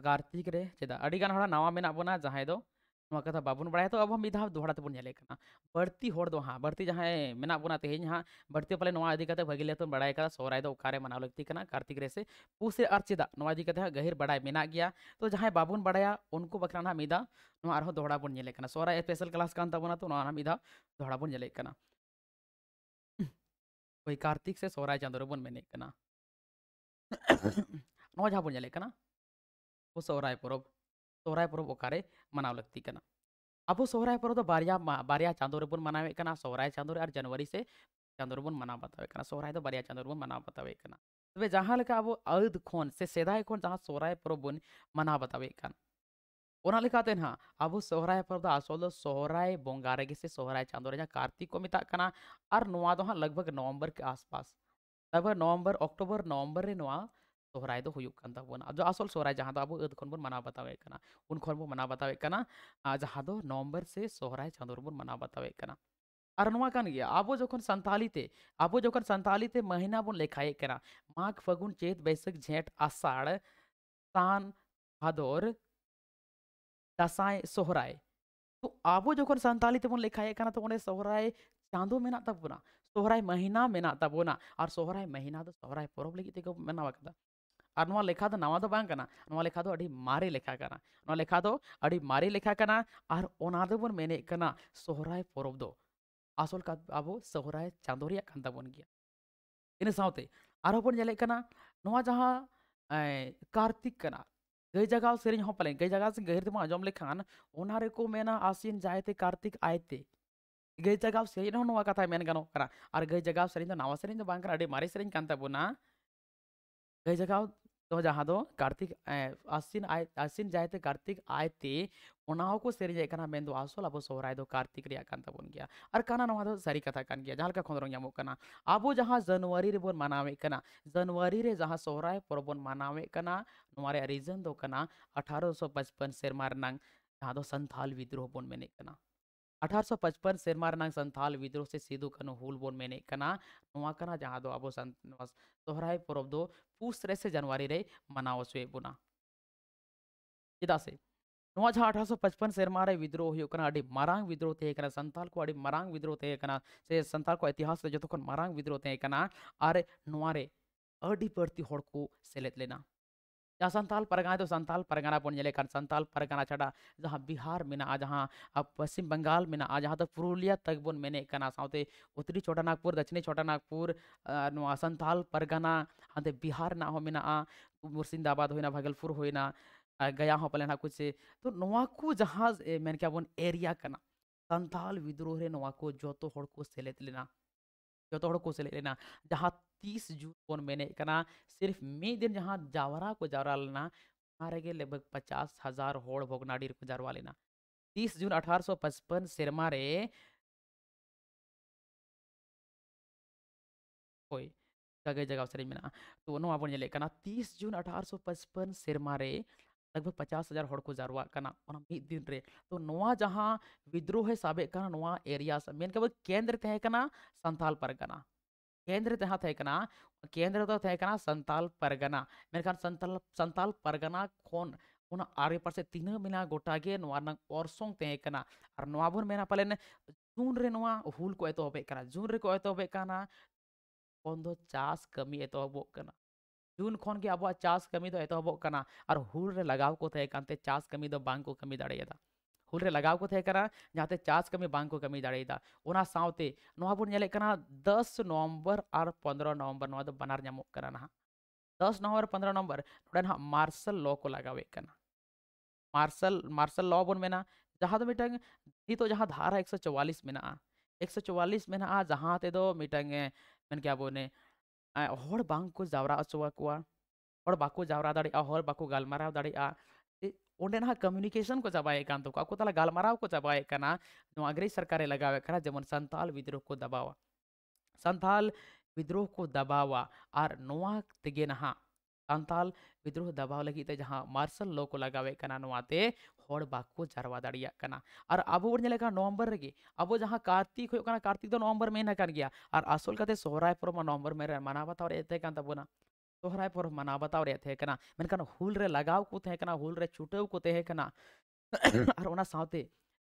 कार्तिक रे चेदा नवा मे बोना जहाँ ना कथा बाबन बड़ा तो अब हम दौ दोहरा तबेलेना बढ़ती हाँ बढ़ती जहां बोना तेज हाँ बढ़ती पाले इतना भागी लेते बड़ा सौरा दोकार मना लगती कार्तिक रे से पुष और चेदा इतना गहिर बड़ा मे गया तो जहां बाबन बड़ा उनको बखरा ना मिदा ना और दोहरा बोलेना सौरा स्पेशल क्लास कान तबना तो ना मिदा दोहरा बोले कार्तिक से सौरा चंद्र बोन ना जहां बोलेना ᱟᱵᱚ ᱥᱚᱦᱨᱟᱭ ᱯᱚᱨᱚᱵᱽ ᱥᱚᱦᱨᱟᱭ ᱯᱚᱨᱚᱵᱽ ᱚᱠᱟᱨᱮ ᱢᱟᱱᱟᱣ ᱞᱟᱹᱠᱛᱤ ᱠᱟᱱᱟ ᱟᱵᱚ ᱥᱚᱦᱨᱟᱭ ᱯᱚᱨᱚᱵᱽ ᱫᱚ ᱵᱟᱨᱭᱟ ᱵᱟᱨᱭᱟ ᱪᱟᱸᱫᱳ ᱨᱮᱵᱚᱱ ᱢᱟᱱᱟᱣᱮᱫ ᱠᱟᱱᱟ ᱥᱚᱦᱨᱟᱭ ᱪᱟᱸᱫᱳ ᱨᱮ ᱟᱨ ᱡᱟᱱᱩᱣᱟᱨᱤ ᱥᱮ ᱪᱟᱸᱫᱳ ᱨᱮᱵᱚᱱ ᱢᱟᱱᱟᱣ ᱵᱟᱛᱟᱣᱮᱫ ᱠᱟᱱᱟ ᱥᱚᱦᱨᱟᱭ ᱫᱚ ᱵᱟᱨᱭᱟ ᱪᱟᱸᱫᱳ ᱨᱮᱵᱚᱱ ᱢᱟᱱᱟᱣ ᱵᱟᱛᱟᱣᱮᱫ ᱠᱟᱱᱟ ᱛᱚᱵᱮ ᱡᱟᱦᱟᱸ ᱞᱮᱠᱟ ᱟᱵᱚ ᱟᱹᱫ ᱠᱷᱚᱱ ᱥᱮ ᱥᱮᱫᱟᱭ ᱠᱷᱚᱱ ᱡᱟᱦᱟᱸ ᱥᱚᱦᱨᱟय ᱯᱚᱨᱚᱵᱽ ᱵᱚᱱ ᱢᱟᱱᱟᱣ ᱵᱟᱛᱟᱣᱮᱫ ᱠᱟᱱ ᱚᱱᱟ ᱞᱮᱠᱟᱛᱮ ᱱᱟᱦᱟᱜ ᱟᱵᱚ ᱥᱚᱦᱨᱟᱭ ᱯᱚᱨᱚᱵᱽ ᱫᱚ ᱟᱥᱚᱞ ᱫᱚ ᱥᱚᱦᱨᱟᱭ ᱵᱚᱸᱜᱟ ᱨᱮᱜᱮ ᱥᱮ ᱥᱚᱦᱨᱟᱭ ᱪᱟᱸᱫᱳ ᱨᱮ ᱡᱟᱦᱟᱸ ᱠᱟᱨᱛᱤᱠ ᱠᱚ ᱢᱮᱛᱟᱜ ᱠᱟᱱᱟ ᱟᱨ ᱱᱚᱣᱟ ᱫᱚ ᱦᱟᱸᱜ ᱞᱟᱜᱽᱵᱷᱟᱜᱽ ᱱᱚᱵᱷᱮᱢᱵᱚᱨ ᱠᱮ ᱟᱥᱯᱟᱥ ᱛᱟᱨᱯᱚᱨ नवंबर अक्टूबर नवंबर रे नवा सहरा जो असल सहरा जहाँ अद मना बतावेना उन खनबो मना बतावेना जहाँ नवंबर से सहरा चाँदर बो मना बतावेना और नागन अब जो सानी अब जो सानी महीना बन लेखाएना माघ फागुन चेत बैसाख झेट आषाढ़ सान भादर दसाय सहरा तो अब जो सानी बन लेखाएना तो सहरा चाँदो मे तबना सहरा महीना मेना और सहरा महीना सहरा परब लगे बनावा और लेखा तो नवा तो बांगा लेखा तो मारे लेखा करना लेखा तो मारे लेखा करना और ओना दो बन करना सहराय परब दो आसल का अब सहराय चांदो रहाबन गया इन साथ और बनना जहाँ कार्तिक करना गई जगह से पाले गई जगह से गहर तेम आजम लेखान मेना आसिन जैते कार्तिक आयते गई जगह से ना कथा मेन गो गई जगह से तो नवा से तो मारे से गई जगह तो जहाँ दो कार्तिक आसिन आय आसिन जाते कार्तिक आयते उनाहों को सेरी जाए आसोल अबो सोहराय दो कार्तिक रिया गया और कना नवा सारी कथा कान गया जहाँ का खोदरों अब मुकना जहाँ जनवरी रे बोन मनावे जनवरी रे जहाँ सोहराय पर बोन मनावे कना नुमारे रीजन दो कना अठारह सौ पचपन सेर मार नंग जहाँ दो संथाल विद्रोह बोन मेने 1855 सेरमा रेना संथाल विद्रोह से सिदू कानू हूल बन मेना जहाँ अब सहराई परब दो पुष रे से जानवरी रे मना बोना चेदा से ना जहाँ अठारह सौ पचपन सेरमा विद्रोह होगी विद्रोह तेज संथाल को मारांग विद्रोह तेज से संथाल को इतिहास जो खन तो विद्रोह तेज और नारे बड़ती हड़ को सेलद लेना जहाँ संताल परगना है तो संताल परगना पहुँच जाए संताल परगना छा जहाँ बिहार में जहाँ पश्चिम बंगाल में जहाँ तो पुरुलिया तक बोन मैंने साथ तो उत्तरी छोटा नागपुर दक्षिणी छोटा नागपुर संताल परगना हाँ तो बिहार में मुर्शिदाबाद होना भागलपुर होना गया हो पाले कुछ तो नवा को जहाँ मन के बन एरिया करना संताल विद्रोह रे नवा को जो तो हड़ को सेलेद लेना जो तो हड़ को लेना जहाँ तीस जून को मैंने करना सिर्फ मे दिन जहाँ जावरा को जावरा लेना मारे गए लगभग पचास हजार होड़ भोगनाडी को जारवा लेना तीस जून अठारह सौ पचपन सेरमा रे जगह जगह सरी में तो नवा बन लेना तीस जून अठारह सौ पचपन सेरमा रे लगभग पचास हजार हड़ को जारवा करना मिद दिन रे तो नवा जहाँ विद्रोह साबे करना नवा एरिया मेन केवल केंद्र तहकना संथाल परगना केंद्र तहतना केंद्र तो तहतना संताल परगना मेरे खान संताल संताल परगना खोन आर्य पार्से तीन मिला गोटा और तेना बन मेना पाले जून रे हूल को एतोबे जून रे को एतोबे चास कमी एतोब जून खन अब चास कमी एतोबना और हूल रे लगाव को चास कमी बांको कमी दड़े खुलरे लगाव को जहाँ चार्ज कमी बांको कमी दाड़ा उना सावते नवा बन दस नवंबर और पंद्रह नवंबर नवा बनार नाम ना दस नवंबर पंद्रह नवंबर ना मार्शल लॉ को लगावे मार्शल मार्शल लॉ बन मेना जहाँ तो मिटंग नीत तो जहाँ धारा एक सौ चौवालीस में एक सौ चौवालीस में जहाँ तेद तो मिटंग मन क्या बोने बांको जावरा अचो को जावरा दाड़ा गलमारा दाड़ा ᱚᱸᱰᱮ ᱱᱟᱦᱟᱜ ᱠᱚᱢᱤᱭᱩᱱᱤᱠᱮᱥᱚᱱ ᱠᱚ ᱪᱟᱵᱟᱭᱮᱫ ᱠᱟᱱ ᱛᱟᱠᱚᱣᱟ ᱟᱠᱚ ᱛᱟᱞᱟ ᱜᱟᱞᱢᱟᱨᱟᱣ ᱠᱚ ᱪᱟᱵᱟᱭᱮᱫ ᱠᱟᱱᱟ ᱱᱚᱣᱟ ᱤᱝᱨᱮᱡᱽ ᱥᱚᱨᱠᱟᱨᱮ ᱞᱟᱜᱟᱣᱮᱫ ᱠᱟᱱᱟ ᱡᱮᱢᱚᱱ ᱥᱟᱱᱛᱟᱞ ᱵᱤᱫᱽᱨᱳᱦ ᱠᱚ ᱫᱟᱵᱟᱣᱟ ᱥᱟᱱᱛᱟᱞ विद्रोह को दबावा और नोआ तेगे नहा सानताल विद्रोह दबाव लगी जहाँ मार्शल लॉ को लगावे नोआते हर बाको जारवा दाड़िया और अब बन लेका नवंबर रे अब जहाँ कार्तिक होना कार्तिक दो नवंबर मेन और आसल सोहराय पर्व नवंबर में माना बताव रहे तोहरा पर्व मना बताओ हूल थे लगाव को थे कना हुल को थे हम्म। और ओना साथे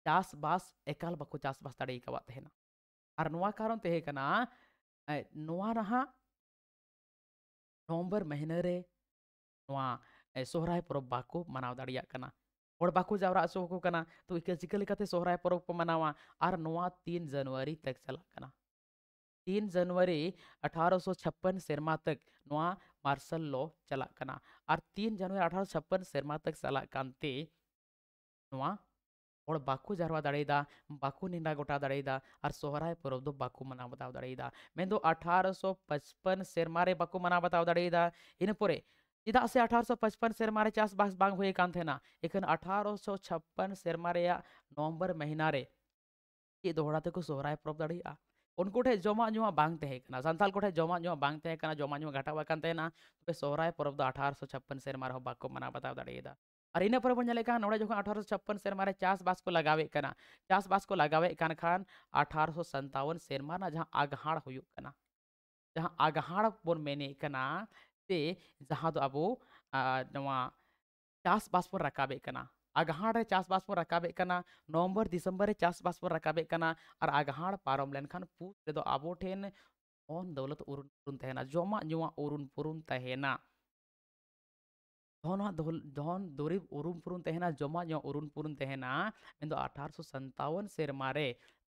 चास बास एकाल बाको चास बास दाड़े और नोआ कारण ते कना महीने रे सोहराय पर्व बाको मनाव दाड़िया कना और बाको जावरा असो तो इके जिके सोहराय पर्व को मनावा और नोआ 3 जनवरी तक चला कना 3 जनवरी 1856 सेरमा तक मार्शल लॉ चलना और तीन जानुरी ᱡᱟᱱᱩᱣᱟᱨᱤ छप्पन सेमा तक ᱛᱚᱠ बाको जारवा दाड़ेदा बाको निंदा गोटा दाड़ेदा और पर्व तो बाको मना बताव दाड़ेदा मैं दो 1855 पचपन रे बाको मना बताव दाड़ेदा इन पोरे चेदा से 1855 सेरमा रे चास बास बांग होए कान थेना एकन 1856 छप्पन सेमा नवंबर महीना रे ये तक सोहराय पर्व दाड़ेदा उनको जमा सानाल जमा जमा घाटा तबे सहराय पर्व अठारह सौ छप्पन सेरमा बाको मना बता दाड़े और इन पर बोले ना जो अठारह सौ छप्पन सेरमा चास को लगवे चास बास को लगवे खान अठारह सौ सतावन सेरमा जहाँ आघाड़ होना जहाँ आघाड़ बन मेने से जहाँ अब चास बास बन रकाबे अगहाड़ रे चाषबास बो रकाबे नवंबर दिसंबर रे चाषबास बो रकाबे और अगहाड़ पारम लेनखान पूस रेदो आबो ठेन धन दौलत उरुन पुरुन तहना जमा जुमा उरुन पुरुन तहना धन धन दुरीब उरुम पुरुन तहना जमा जुमा उरुन पुरुन तहना मेन अठारह सौ सन्तावन सेरमा रे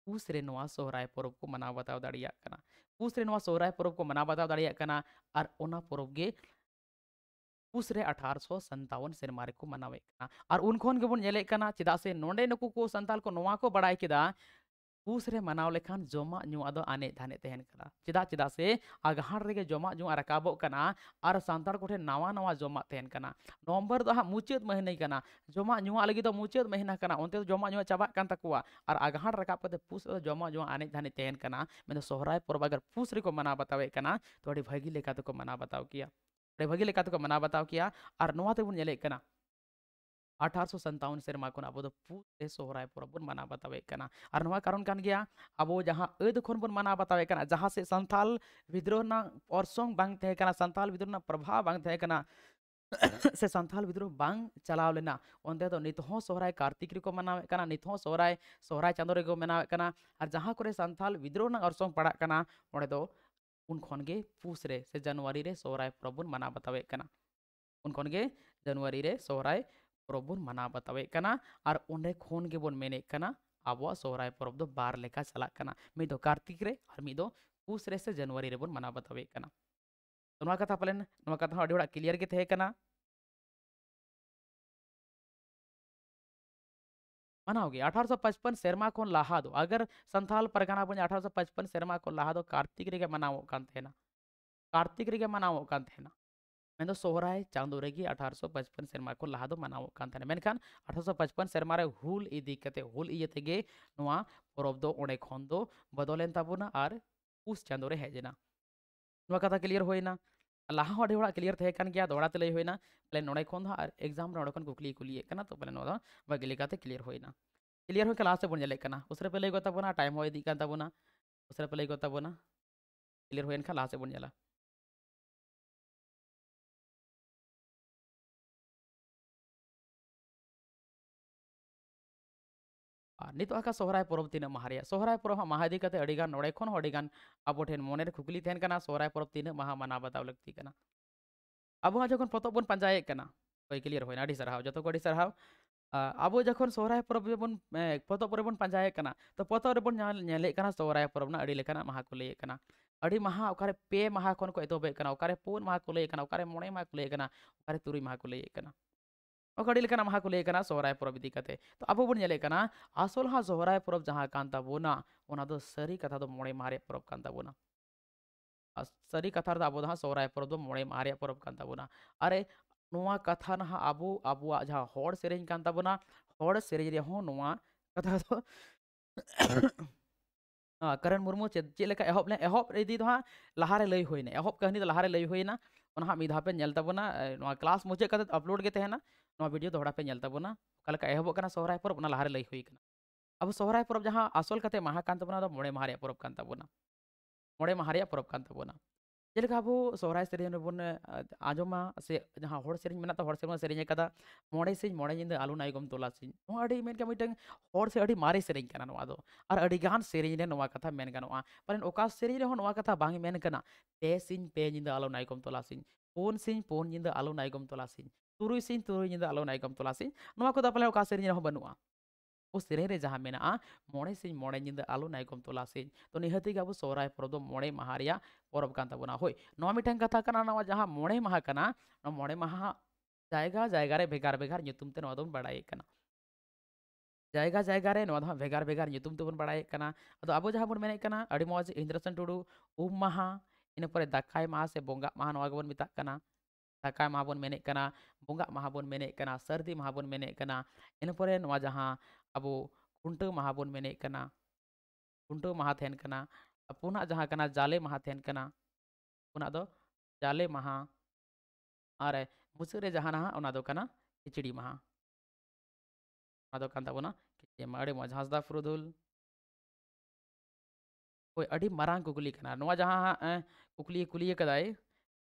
पूस रे सोहराय पर्व को मनाव बताव दाड़िया पूस रे नवा सोहराय पर्व को मनाव बताव दाड़िया और ओना पर्व के पुसरे अठार सौ सन्तावन को मनावे और उनखन गेबे चेदा से नोडे नुक सान को बड़ा किया पुसरे मनाव लेखान जमा आने धाने तहन करा चेदा चेदा से आघाड़े जमा जुआ रकाबना और सानाड़ को नवा नवा जमा तहन करना नवंबर तो हाँ मुचाद महीने का जमा जुआ लगी मुचाद महीना का जमा जुआ चाबा और आघाड़ रकाब करते पुस जमा जुआ आने धाने तहन करना सहरा पर्व अगर पुसरे को मना बतावे तो भागी तो मना बताओ ᱵᱷᱟᱹᱜᱤ ᱞᱮᱠᱟ ᱛᱮᱠᱚ ᱢᱟᱱᱟᱣ ᱵᱟᱛᱟᱣ ᱠᱮᱭᱟ ᱟᱨ ᱱᱚᱣᱟ ᱛᱮᱵᱚᱱ ᱠᱟᱱᱟ अठारह सन्तावन सेरमा को अब पूरे सोहराय पर्व बन मना बतावे और ना कारण कान गया अब जहाँ अद खन बन माना बतावे जहाँ से सानथाल विद्रोह अरसोंग बांग सानथाल विद्रोह प्रभाव बांग से सानथाल विद्रोह बांग चलाव लेना ओंदे तो नित हो कार्तिक रे को मनावे कना नित हो सोहराय सोहराय चांदो मनावे और जहाँ कोरे सानथाल विद्रोह ना अरसोंग पड़ा कना उन पूस रे से जनवरी रे सोहराय पर्व मना बतावे उन जनवरी रे सोहराय पर्व मना बतावे और उन्हें खोन के बन मेने अब सोहराय पर्व दो बार लेखा चला मिद कार्तिक रे और मिद पूस रे से जनवरी रे बन मना बतावे तो कथा पालन कथा क्लियर के तहकना मनाओगे 1855 सेरमा को लहा दो अगर संथाल परगना पुंज 1855 सेरमा को लहा दो कार्तिक रेगे मनाओ कांत है ना कार्तिक रेगे मनाओ कांत है ना मैं तो सोहराय चांदो रेगी 1855 सेरमा को लहा दो मनाओ कांत है मेनखान 1855 सेरमा रे हुल इदी कते हुल इये गे नोआ परब दो ओने खन दो बदलेन ताबुना और पुस चांदो रे हेजेना नोआ कथा क्लियर होइना लहा क्लियर थे दौड़ा लै होना पहले ना खार एग्जाम कुकली कुलिए तो पहले बगे क्लियर होना क्लियर होकर लास्ट बन जलेना उस लैगोताबना टाइम हों इदीताबना उस लैगोताबना क्लियर होना लास्ट बन जला हाँ, नितका तो सहरा पर्व तीन महा सहरा पर्व महादीकते अबठन मन खुकली सहरा पर्व तीन महा मना बताव लगती है अब जो पतब बन पाजाए क्लियर होना सारा जो को सारा अब जो सहरा पर्व बन पतब पर पाजाए तो पतब सहरा पर्व महा को लैक अभी महा अकारे पे महा को एतबे पुन महा को लैक मे महा को लैक तुरु महा को लैक अकड़ी महा को लेकर सहरा पर्व इतने तो अब बन आसल हाँ सहरा पर्व जहाँ जहाँता सारी कथा तो मोड़े मारे पर्व कराबना सारी कथार अब सहरा पर्व मोड़े मारे पर्व कराबना अरे कथा ना अब अब से ताबना से कथा करण मुर्मू चे चेक एह एह इदी हाँ लहारे लई होने एह कहानी लहारे लई होना हाँ मीधापे क्लास मुझे कदम अपलोड के तहना ना भिडियो दोहरापेलता कालका एहब सहर पर्व लहारे लई होना अब सहर पर्व जहाँ आसल कहते महाबना मोड़े माह पर्व करना मोड़े माह पर्व करना जेक अब सहर से आजमा से जहाँ हर सेरी से सेरी मोड़े से मोड़े निंद आलू नायगम तला से मारे सेरी और गान सेरी कथा मन गा पाले अका कथा बान पे सिंह पे निंद आलू नायगम तला से पोन सिंह पोन आलू नायगम तला से तुरुई सिंह तुरुई निंदा आलो नायकम तोला सिंह नुआ को दापले ओका सेरिंज नहो बनुआ ओ सिरे रे जहा मेना मोड़े सिंह मोड़े निंदा आलो नायकम तोला तो निहती गाबो सोराय परो दो मोड़े महारिया परब कांता बना होय नुआ मिठंग कथा कना नवा जहा मोड़े महा कना न मोड़े महा जायगा जायगा रे भेगार भेगार नितुम ते नवा बड़ा बडाई कना जायगा जायगा रे नवा दो भेगार भेगार नितुम तो बन बडाई कना तो अबो जहा बन मेना कना अडी मौज इंद्रसन टुडू उम महा इन पर दखाय महा से बोंगा महा नवा गबन मिता कना सकाय महा बन बंगा माह बन सर्दी माह बन इनपर जहाँ अब खुट माह बन खुंट माह थे जहाँ जाले माह थे अपना दो जाले माह और मुचादे जहाँ ना खिचड़ी माह हंसदा फुरदुल कोई अभी मारा कुकली जहाँ कुकली कुलिए कदाई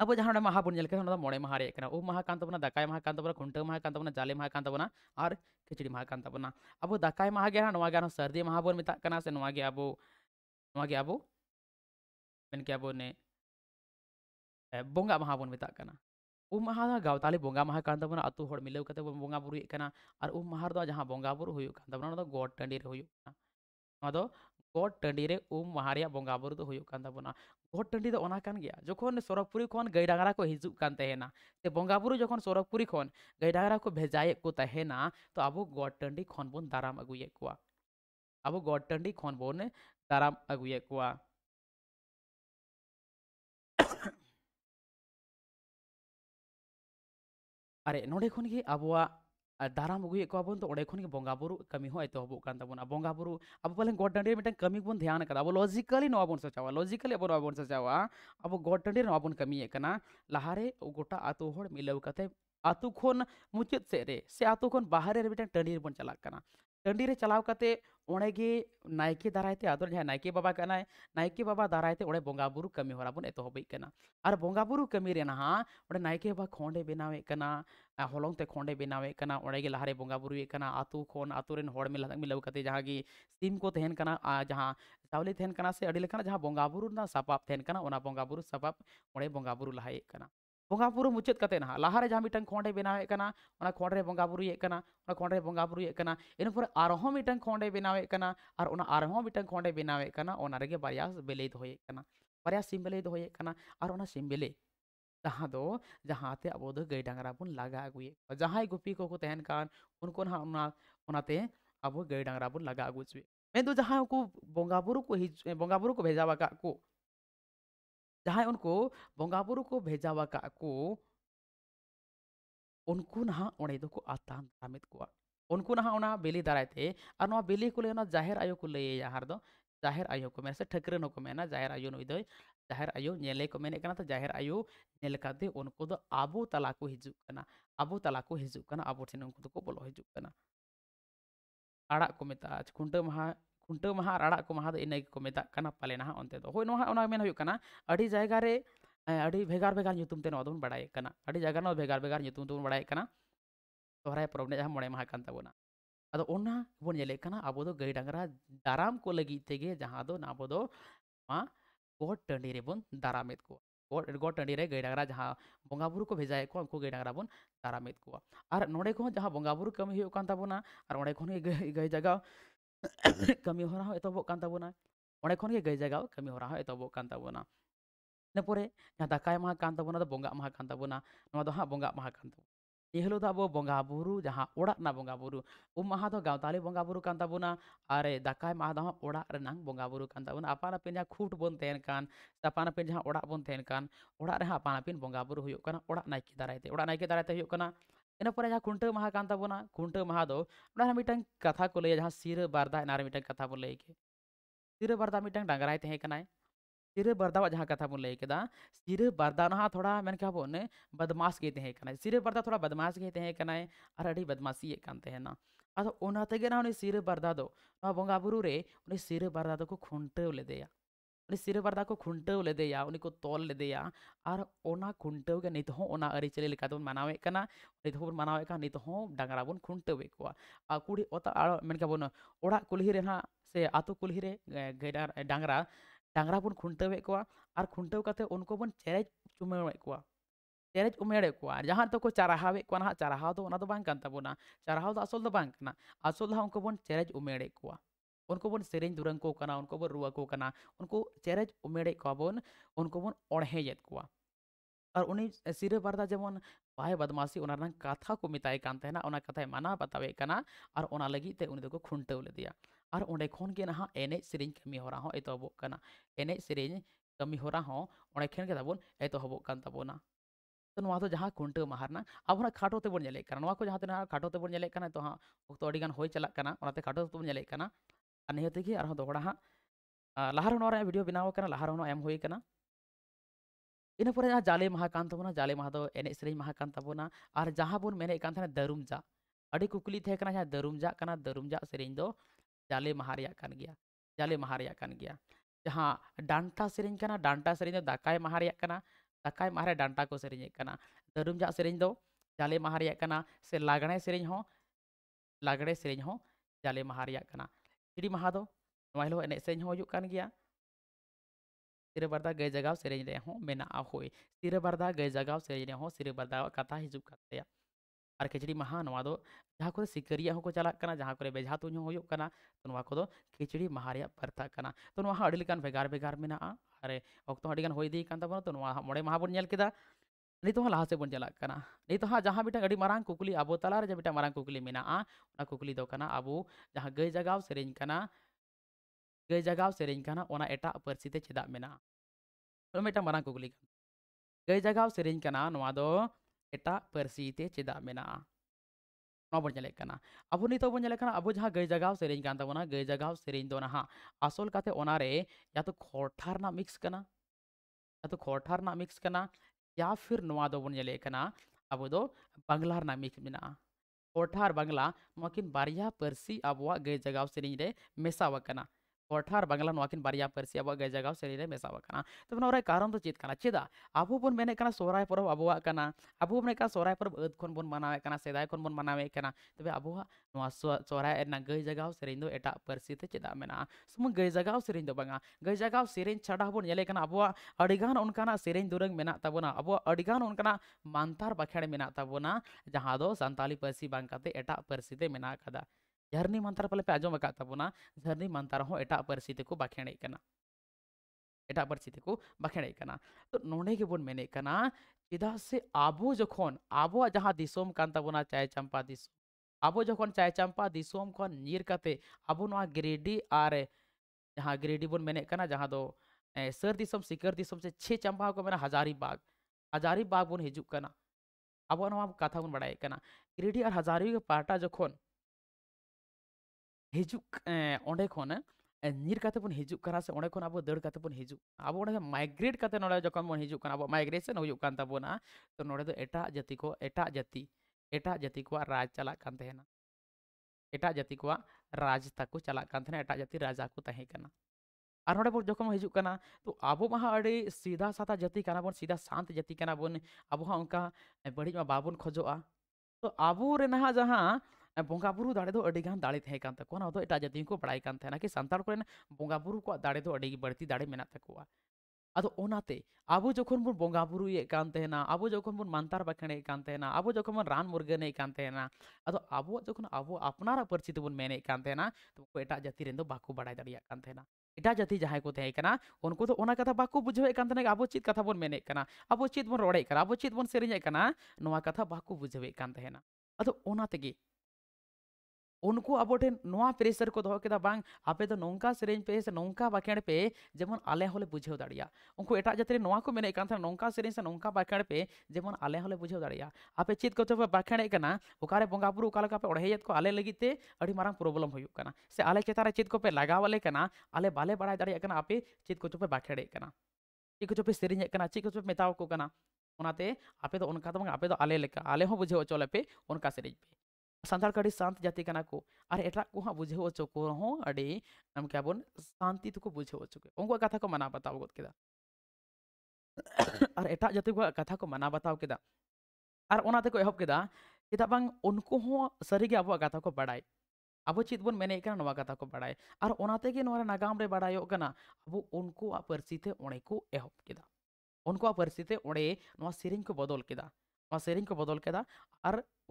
अब जहाँ महा बन लेकिन मोड़े महा उ महा दाकाय महा खुंटा महा जाले महा और खिचड़ी महा अब दाकाय महा गे सर्दी महा बन मत से अब अब मन के अब ने बंगा महा बन मत उम महा गावताली बंगा महा अतु हर मिलाव कते बंगा बुरु और उम महा जहाँ बंगा बुरु हो गॉड टाँडी रे गड टाँडी रे उम बंगा बुरु भोट टाँडी तो जो गई गईडांगरा को हजुकना से बंगाबू जो गई गईडांगरा को भेजाए को तहना तो अब गड टाँडी बन दाराम अगुए को अब गड टाँडी बन दाराम अगुए को अरे नोड़े खुन की अब ᱫᱟᱨᱟᱢ ᱟᱹᱜᱩᱭᱮᱫ ᱠᱚᱣᱟ ᱵᱚᱱ ᱛᱚ ᱚᱸᱰᱮ ᱠᱷᱚᱱ ᱜᱮ ᱵᱚᱸᱜᱟ ᱵᱩᱨᱩ ᱠᱟᱹᱢᱤ ᱦᱚᱸ ᱮᱛᱚᱦᱚᱵᱚᱜ ᱠᱟᱱ ᱛᱟᱵᱚᱱᱟ ᱵᱚᱸᱜᱟ ᱵᱩᱨᱩ ᱟᱵᱚ ᱯᱟᱞᱮᱱ ᱜᱚᱴ ᱴᱟᱺᱰᱤ ᱨᱮ ᱢᱤᱫᱴᱟᱝ ᱠᱟᱹᱢᱤ ᱵᱚᱱ ᱫᱷᱮᱭᱟᱱ ᱠᱟᱫᱟ ᱟᱵᱚ ᱞᱚᱡᱤᱠᱟᱞᱤ ᱱᱚᱣᱟ ᱵᱚᱱ ᱥᱚᱪᱟᱣᱟ ᱞᱚᱡᱤᱠᱟᱞᱤ ᱟᱵᱚ ᱱᱚᱣᱟ ᱵᱚᱱ ᱥᱚᱪᱟᱣᱟ ᱟᱵᱚ ᱜᱚᱴ ᱴᱟᱺᱰᱤ ᱨᱮ ᱱᱚᱣᱟ ᱵᱚᱱ ᱠᱟᱹᱢᱤᱭᱮᱫ ᱠᱟᱱᱟ ᱞᱟᱦᱟᱨᱮ ᱜᱚᱴᱟ ᱟᱛᱳ ᱦᱚᱲ ᱢᱤᱞᱟᱹᱣ ᱠᱟᱛᱮ ᱟᱛᱳ ᱠᱷᱚᱱ ᱢᱩᱪᱟᱹᱫ ᱥᱮᱫ ᱨᱮ ᱥᱮ ᱟᱛᱳ ᱠᱷᱚᱱ ᱵᱟᱦᱨᱮ ᱨᱮ ᱢᱤᱫᱴᱟᱝ ᱴᱟᱺᱰᱤ ᱨᱮᱵᱚᱱ ᱪᱟᱞᱟᱜ ᱠᱟᱱᱟ टी चलाव अड़ेगे नायके दाराते आदर जहाँ नायके बाबा करना नायके बाबा दाराते बंगा बुरु कमी हरा बन एतना और बंगा बुरु कमी हाँ अड़े नायके बाबा खंडे बनावे हलंगे खंडे बनावे अड़ेगे लहारे बंगा बुरु आतु खन आतुन मिले जहाँ की सीम को जहाँ चावल थे से बंगा बुरु सापाब थे बंगा बुरु सापाब बंगा बुरु लहाये बंगाबू बुरु कते ना लाहारे जहाँ मिटन खोंडे बनावे कना उना खोंडे बंगा बुरुये कना उना खोंडे इन पर आरहों मिटन बनावे और उना आरहों मिटन खोंडे बनावे कना बारे रेगे दोना बेलेद होये कना बारिया जहाँ दो जहाँ ते अब गई डांगरा बन लगा अगुए जहाँ गुपी को तहन कान उनको ना अब गई डांगरा बन लगा अगुचे मैं तो जहाँ को बंगा को ही बंगा को भेजा का को जहाँ उनको बंगा बुरु को भेजा को उनको ना ओने को आतान दामित को उनको ना ओना बेली दारायते और ना बेली को लेना जाहिर आयो को ले यार दो जाहिर आयो को मैं से ठकरे नो को मैंना जाहिर आयो नो इधर जाहिर आयो नेले को मैंने कहना तो जाहिर आयो नेल का दे उनको तो आबू तलाकु हिजु करना आबू तलाकु हिजु करना आबू थे उनको तो को बोलो हिजु करना आड़ा को मिता आज कुंडे महा खुंटे महा राड़ा को महा इनकान पाले ना अंत होना जैगारे भगार भगार बड़ाई जगह भगार भगार बड़ा सहरा पर्व मोड़े महाँ तब अब अब गई डांगरा दाराम को अब गोट टाँडी बन दाराम गोट गोट टाँडी गई डांगरा जहाँ बंगा बुरु को भेजा को उनको गई डांगरा बन दाराम को नोड़े जहाँ बंगा बुरु कमी होता और गई जगह <coughs> kami hora ho etobok kantabona one kon ge gaja jaga kami hora ho etobok kantabona ne nah, pore nyata kaya maha kantabona da bonga maha kantabona noma do ha bonga maha kantabona nihelo da bo bonga buru jaha ora na bonga buru um maha do gao tali bonga buru kantabona are da kaya maha do ora renang bonga buru kantabona apa na pinja kut bon ten kan sa pana pinja ora bon kan ora reha pana pin bonga buru huyuk kana ora naik kita rete ora naik kita rete huyuk kana nah. इनपे जहाँ खुंटा माह कान महा खुंटा दो कथा को लैया जहाँ सिर बारदा ना कथा बन लैके के सिर बारदा मिट्टन डांगराय तहें सिर बारदा जहाँ कथा बन लैके के सिर बारदा ना थोड़ा मन के बोन बदमाश के तहें सिर बारदा थोड़ा बदमाश के तहें और अभी बदमाशी कान तहेना अदो सिर बारदा दो बंगा बुरु रे सिर बारदा दो को खुंटा लेदेया ᱥᱤᱨᱟᱹ ᱵᱟᱨᱫᱟ ᱠᱚ ᱠᱷᱩᱱᱴᱟᱹᱣ ᱞᱮᱫᱮᱭᱟ ᱩᱱᱤ ᱠᱚ ᱛᱚᱞ ᱞᱮᱫᱮᱭᱟ ᱟᱨ ᱚᱱᱟ ᱠᱷᱩᱱᱴᱟᱹᱣ ᱜᱮ ᱱᱤᱛ ᱦᱚᱸ ᱚᱱᱟ ᱟᱹᱨᱤᱪᱟᱹᱞᱤ ᱞᱮᱠᱟ ᱛᱮᱵᱚᱱ ᱢᱟᱱᱟᱣᱮᱫ ᱠᱟᱱᱟ ᱱᱤᱛ ᱦᱚᱸᱵᱚᱱ ᱢᱟᱱᱟᱣᱮᱫ ᱠᱟᱱᱟ ᱱᱤᱛ ᱦᱚᱸ ᱰᱟᱝᱨᱟ ᱵᱚᱱ ᱠᱷᱩᱱᱴᱟᱹᱣᱮᱫ ᱠᱚᱣᱟ ᱟᱨ ᱠᱩᱲᱤ ᱚᱛᱟ ᱟᱲ ᱢᱮᱱᱠᱷᱟᱱ ᱵᱚᱱ ᱚᱲᱟᱜ ᱠᱩᱞᱦᱤ ᱨᱮ ᱦᱟᱸᱜ ᱥᱮ ᱟᱛᱳ ᱠᱩᱞᱦᱤ ᱨᱮ ᱰᱟᱝᱨᱟ ᱰᱟᱝᱨᱟ ᱵᱚᱱ ᱠᱷᱩᱱᱴᱟᱹᱣᱮᱫ ᱠᱚᱣᱟ ᱟᱨ ᱠᱷᱩᱱᱴᱟᱹᱣ ᱠᱟᱛᱮ ᱩᱱᱠᱩ ᱵᱚᱱ ᱪᱮᱨᱮᱡ ᱪᱩᱢᱟᱹᱲᱮᱫ ᱠᱚᱣᱟ ᱪᱮᱨᱮᱡ ᱩᱢᱮᱲᱮᱫ ᱠᱚᱣᱟ ᱡᱟᱦᱟᱸ ᱛᱮᱠᱚ ᱪᱟᱨᱦᱟᱣᱮᱫ ᱠᱚᱣᱟ ᱱᱟᱦᱟᱜ ᱪᱟᱨᱦᱟᱣ ᱫᱚ ᱚᱱᱟ ᱫᱚ ᱵᱟᱝ ᱠᱟᱱ ᱛᱟᱵᱚᱱᱟ ᱪᱟᱨᱦᱟᱣ ᱫᱚ ᱟᱥᱚᱞ ᱫᱚ ᱵᱟᱝ ᱠᱟᱱᱟ ᱟᱥᱚᱞ ᱫᱚ ᱦᱟᱸᱜ ᱩᱱᱠᱩ ᱵᱚᱱ ᱪᱮᱨᱮᱡ ᱩᱢᱮᱲᱮᱫ ᱠᱚᱣᱟ उनको बन सेरेंज दुरंग को करना उनको बन रुआ को करना उनको चेरेज उमेड़े को बन उनको बन ओढ़े जेद को और उन्हें सिरे पर्दा जेमन बाय बदमाशी उना रंग कथा को मिताए कान तहना उना कथा माना बतावे कना और उना लगी ते उन्हें को खुंटे उले दिया और उन्हें खोन के नहा एने सिरिंज कमी हो रहा हो ए तो हबो कना एने सिरिंज कमी हो रहा हो उन्हें खेन के तबोन ए तो हबो कान तबोना तो नवा तो जहाँ खुंटे मारना अब ना खाटो तेबो नेले करना नवा को जहाँ तेना खाटो तेबो नेले करना तो हाँ तो अड़ी गान होय चला करना कना उनाते खाटो तेबो नेले करना निहतगी और दौड़ा हाँ लहा हूँ भिडियो बनाव कर लहार हूँ एम होना इनपुर जाले महाकान जाले महा एन से महाबना और जहाँ बन मेने दारूम जा कुकली थे दरुम दारूम जा करना जा से जाले गया जाले महाँ जहाँ डांटा से डांटा से दाका महाँ दाका महा डांटा को सेना दरुम जा से जाले महाँ से लगड़े से लगड़े से जाले महाँ ᱦᱤᱲᱤ ᱢᱟᱦᱟ ᱫᱚ ᱱᱚᱣᱟ ᱦᱤᱞᱳᱜ ᱮᱱᱮᱡ ᱥᱮᱨᱮᱧ ᱦᱚᱸ ᱦᱩᱭᱩᱜ ᱠᱟᱱ ᱜᱮᱭᱟ ᱥᱤᱨᱟᱹ ᱵᱟᱨᱫᱟ ᱜᱟᱹᱭ ᱡᱟᱜᱟᱣ ᱥᱮᱨᱮᱧ ᱨᱮᱭᱟᱜ ᱦᱚᱸ ᱢᱮᱱᱟᱜᱼᱟ ᱦᱳᱭ ᱥᱤᱨᱟᱹ ᱵᱟᱨᱫᱟ ᱜᱟᱹᱭ ᱡᱟᱜᱟᱣ ᱥᱮᱨᱮᱧ ᱨᱮᱭᱟᱜ ᱦᱚᱸ ᱥᱤᱨᱟᱹ ᱵᱟᱨᱫᱟᱣᱟᱜ ᱠᱟᱛᱷᱟ ᱦᱤᱡᱩᱜ ᱠᱟᱱ ᱛᱟᱭᱟ ᱟᱨ ᱠᱷᱤᱪᱲᱤ ᱢᱟᱦᱟ ᱱᱚᱣᱟ ᱫᱚ ᱡᱟᱦᱟᱸ ᱠᱚᱨᱮ ᱥᱤᱠᱟᱹᱨᱤᱭᱟᱹ ᱦᱚᱸᱠᱚ ᱪᱟᱞᱟᱜ ᱠᱟᱱᱟ ᱡᱟᱦᱟᱸ ᱠᱚᱨᱮ ᱵᱮᱡᱷᱟ ᱛᱩᱧ ᱦᱚᱸ ᱦᱩᱭᱩᱜ ᱠᱟᱱᱟ ᱛᱚ ᱱᱚᱣᱟ ᱠᱚᱫᱚ ᱠᱷᱤᱪᱲᱤ ᱢᱟᱦᱟ ᱨᱮᱭᱟᱜ ᱯᱟᱨᱛᱷᱟ ᱠᱟᱱᱟ ᱛᱚ ᱱᱚᱣᱟ ᱦᱚᱸ ᱟᱹᱰᱤ ᱞᱮᱠᱟᱱ ᱵᱷᱮᱜᱟᱨ ᱵᱷᱮᱜᱟᱨ ᱢᱮᱱᱟᱜᱼᱟ ᱟᱨ ᱚᱠᱛᱚ ᱦᱚᱸ ᱟᱹᱰᱤᱜᱟᱱ ᱦᱩᱭ ᱤᱫᱤᱭ ᱠᱟᱱ ᱛᱟᱵᱚᱱᱟ ᱛᱚ ᱱᱚᱣᱟ ᱢᱚᱬᱮ ᱢᱟᱦᱟ ᱵᱚᱱ ᱧᱮᱞ ᱠᱮᱫᱟ नित हाँ लहासे बन चलना नित हाँ जहाँ मिटा अभी मारा कुकली अब तलारे मिटा मारा कुकली मेना कुकली अब जहाँ गई जगव से गई जगव से एट पार्सी चेदा मेना मिटा मारा कुकली गई जगव से एट पार्सी चेदा मेना अब नित बन अब जहाँ गई जगव से गई जगव से ना आसल खोठार मिक्स खोठार मिक्स या फिर नवा दो बन अब दो बांग्ला नामी मेना ᱴᱚᱴᱷᱟ ᱟᱨ ᱵᱟᱝᱞᱟ ᱱᱚᱣᱟᱠᱤᱱ ᱵᱟᱨᱭᱟ ᱯᱟᱹᱨᱥᱤ ᱟᱵᱚᱣᱟᱜ ᱜᱟᱹᱭ ᱡᱟᱜᱟᱣ ᱥᱮᱨᱮᱧ ᱨᱮ ᱢᱮᱥᱟᱣ ᱟᱠᱟᱱᱟ ᱴᱚᱴᱷᱟ ᱟᱨ ᱵᱟᱝᱞᱟ ᱱᱚᱣᱟᱠᱤᱱ ᱵᱟᱨᱭᱟ ᱯᱟᱹᱨᱥᱤ ᱟᱵᱚᱣᱟᱜ ᱜᱟᱹᱭ ᱡᱟᱜᱟᱣ ᱥᱮᱨᱮᱧ ᱨᱮ ᱢᱮᱥᱟᱣ ᱟᱠᱟᱱᱟ ᱛᱚᱵᱮ ᱱᱚᱣᱟ ᱠᱟᱨᱚᱱ ᱫᱚ ᱪᱮᱫ ᱠᱟᱱᱟ ᱪᱮᱫᱟᱜ ᱟᱵᱚ ᱵᱚᱱ ᱢᱮᱱᱮᱫ ᱠᱟᱱᱟ ᱥᱚᱦᱨᱟᱭ ᱯᱚᱨᱚᱵᱽ ᱟᱵᱚᱣᱟᱜ ᱠᱟᱱᱟ ᱟᱵᱚ ᱵᱚᱱ ᱢᱮᱱᱮᱫ ᱠᱟᱱᱟ ᱥᱚᱦᱨᱟᱭ ᱯᱚᱨᱚᱵᱽ ᱟᱹᱫ ᱠᱷᱚᱱ ᱵᱚᱱ ᱢᱟᱱᱟᱣᱮᱫ ᱠᱟᱱᱟ ᱥᱮᱫᱟᱭ ᱠᱷᱚᱱ ᱵᱚᱱ ᱢᱟᱱᱟᱣᱮᱫ ᱠᱟᱱᱟ ᱛᱚᱵᱮ ᱟᱵᱚᱣᱟᱜ ᱱᱚᱣᱟ ᱥᱚᱦᱨᱟᱭ ᱨᱮᱱᱟᱜ ᱜᱟᱹᱭ ᱡᱟᱜᱟᱣ ᱥᱮᱨᱮᱧ ᱫᱚ ᱮᱴᱟᱜ ᱯᱟᱹᱨᱥᱤ ᱛᱮ ᱪᱮᱫᱟᱜ ᱢᱮᱱᱟᱜᱼᱟ ᱥᱩᱢᱩᱝ ᱜᱟᱹᱭ ᱡᱟᱜᱟᱣ ᱥᱮᱨᱮᱧ ᱫᱚ ᱵᱟᱝᱟ ᱜᱟᱹᱭ ᱡᱟᱜᱟᱣ ᱥᱮᱨᱮᱧ ᱪᱷᱟᱰᱟ ᱦᱚᱸᱵᱚᱱ ᱧᱮᱞᱮ ᱠᱟᱱᱟ ᱟᱵᱚᱣᱟᱜ ᱟᱹᱰᱤᱜᱟᱱ ᱚᱱᱠᱟᱱᱟᱜ ᱥᱮᱨᱮᱧ ᱫᱩᱨᱟᱹᱝ ᱢᱮᱱᱟᱜ ᱛᱟᱵᱚᱱᱟ ᱟᱵᱚᱣᱟᱜ ᱟᱹᱰᱤᱜᱟᱱ ᱚᱱᱠᱟᱱᱟᱜ ᱢᱟᱱᱛᱟᱨ ᱵᱟᱸᱠᱷᱮᱲ ᱢᱮᱱᱟᱜ ᱛᱟᱵᱚᱱᱟ ᱡᱟᱦᱟᱸ ᱫᱚ ᱥᱟᱱᱛᱟᱞᱤ ᱯᱟᱹᱨᱥᱤ ᱵᱟᱝ ᱠᱟᱛᱮ ᱮᱴᱟᱜ ᱯᱟᱹᱨᱥᱤ ᱛᱮ ᱢᱮᱱᱟᱜ ᱟᱠᱟᱫᱟ झरनी ᱢᱟᱱᱛᱟᱨ पाले ᱯᱮ ᱟᱸᱡᱚᱢ ᱟᱠᱟᱫ ᱛᱟᱵᱚᱱᱟ ᱡᱷᱟᱨᱱᱤ ᱢᱟᱱᱛᱟᱨ ᱦᱚᱸ ᱮᱴᱟᱜ ᱯᱟᱹᱨᱥᱤ ᱛᱮᱠᱚ एटा पारसी तक बाखेड़े तो नोड़ेबन मेने चेदा से अब जखन अब जहाँ दिसम कान चाय चाम्पा दिसम अब जखन चाय चाम्पा दिसम खन नीर काते अब ग्रेडी और जहाँ ग्रेडी बन मेने जहाँ दो सर दिसम सिकर दिसम से छे चाम्पा को मेरा हजारीबाग हजारीबाग बन हजु अब कथा बन बड़ा ग्रेडी और हजारी पाटा जखन ᱦᱤᱡᱩᱜ ᱮᱸ ᱚᱸᱰᱮ ᱠᱷᱚᱱ ᱧᱤᱨ ᱠᱟᱛᱮ ᱵᱚᱱ ᱦᱤᱡᱩᱜ ᱠᱟᱱᱟ ᱥᱮ ᱚᱸᱰᱮ ᱠᱷᱚᱱ ᱟᱵᱚ ᱫᱟᱹᱲ ᱠᱟᱛᱮ ᱵᱚᱱ ᱦᱤᱡᱩᱜ ᱟᱵᱚ ᱚᱸᱰᱮ ᱢᱟᱭᱜᱨᱮᱴ ᱠᱟᱛᱮ ᱱᱚᱰᱮ ᱡᱚᱠᱷᱚᱱ ᱵᱚᱱ ᱦᱤᱡᱩᱜ ᱠᱟᱱᱟ ᱟᱵᱚ ᱢᱟᱭᱜᱨᱮᱥᱚᱱ ᱦᱩᱭᱩᱜ ᱠᱟᱱ ᱛᱟᱵᱚᱱᱟ ᱛᱚ ᱱᱚᱰᱮ ᱫᱚ ᱮᱴᱟᱜ ᱡᱟᱹᱛᱤ ᱠᱚ ᱮᱴᱟᱜ ᱡᱟᱹᱛᱤ ᱮᱴᱟᱜ ᱡᱟᱹᱛᱤ ᱠᱚᱣᱟᱜ ᱨᱟᱡᱽ ᱪᱟᱞᱟᱜ ᱠᱟᱱ ᱛᱟᱦᱮᱱᱟ ᱮᱴᱟᱜ ᱡᱟᱹᱛᱤ ᱠᱚᱣᱟᱜ ᱨᱟᱡᱽ ᱛᱟᱠᱚ ᱪᱟᱞᱟᱜ ᱠᱟᱱ ᱛᱟᱦᱮᱱᱟ ᱮᱴᱟᱜ ᱡᱟᱹᱛᱤ ᱨᱟᱡᱟ ᱠᱚ ᱛᱟᱦᱮᱸ ᱠᱟᱱᱟ और नोड़े बो जखम हजू तो अब महा सीधा साधा जति बन सीधा शांत जति बन अब उनका बड़ी बाबन खोजा तो अब जहाँ बंगाबू दाड़े तो दाड़ी थे एट जाति को बड़ा कि सानता को बंगाबू को दाड़े तो बड़ती दाड़े मेकुआ अब अब जो बो बुरुए अब जो बो मानतार बाखेड़े अब जो बो रान मुरगन अब अब जो अब अपना पर्ची तब मेना तो एट जाति बाको बड़ा दाड़ना एट जाति जहाँ उनको तो कथा बाको बुझे अब चित कथा बो मेना अब चित बो रड़े अब चित बो सेना कथा बाको बुझे अब उनको अब प्रेसर को दौके आप नौका से नौका बाखेड़ पे जमन आले बुझे दाया उनको एट जी को मेरे नौका से नौका बाखेड़ पे जमन आले बुझे दाया आप चेद को बाखेड़ना वे बंगाबू को अड़ेद को आलते प्रब्लम होना से आले चितान चेक को पे लगवाले आले बाले बड़ा दाड़ा आप चेक को बाखेड़ना चेक को से चेक को मेताव को आप तो तो तो आले आले बुझे अचोलेपे उनका से ᱥᱟᱱᱛᱟᱲ ᱠᱟᱹᱴᱤᱡ ᱥᱟᱱᱛ ᱡᱟᱹᱛᱤ ᱠᱟᱱᱟ ᱠᱚ ᱟᱨ ᱮᱴᱟᱜ ᱠᱚ ᱦᱟᱸᱜ ᱵᱩᱡᱷᱟᱹᱣ ᱦᱚᱪᱚ ᱠᱚ ᱦᱚᱸ ᱟᱹᱰᱤ ᱱᱚᱝᱠᱟ ᱵᱚᱱ ᱥᱟᱱᱛᱤ ᱛᱮᱠᱚ ᱵᱩᱡᱷᱟᱹᱣ ᱦᱚᱪᱚ ᱠᱚᱣᱟ ᱩᱱᱠᱩᱣᱟᱜ ᱠᱟᱛᱷᱟ ᱠᱚ ᱢᱟᱱᱟᱣ ᱵᱟᱛᱟᱣ ᱜᱚᱫ ᱠᱮᱫᱟ ᱟᱨ एटा जाति को कथा को मना बताव केदा और ओनाते को एहब केदा चेदा बांग उनको हो सरीगे अब कथा को बड़ाई अब चित बन मेने कना नवा कथा को बड़ाई और ओनाते के नोरा नागाम रे बड़ायो कना अब उनको आ परसीते ओणे को एहब केदा उनको आ परसीते ओणे नवा सिरिंग को बदल केदा से बदल के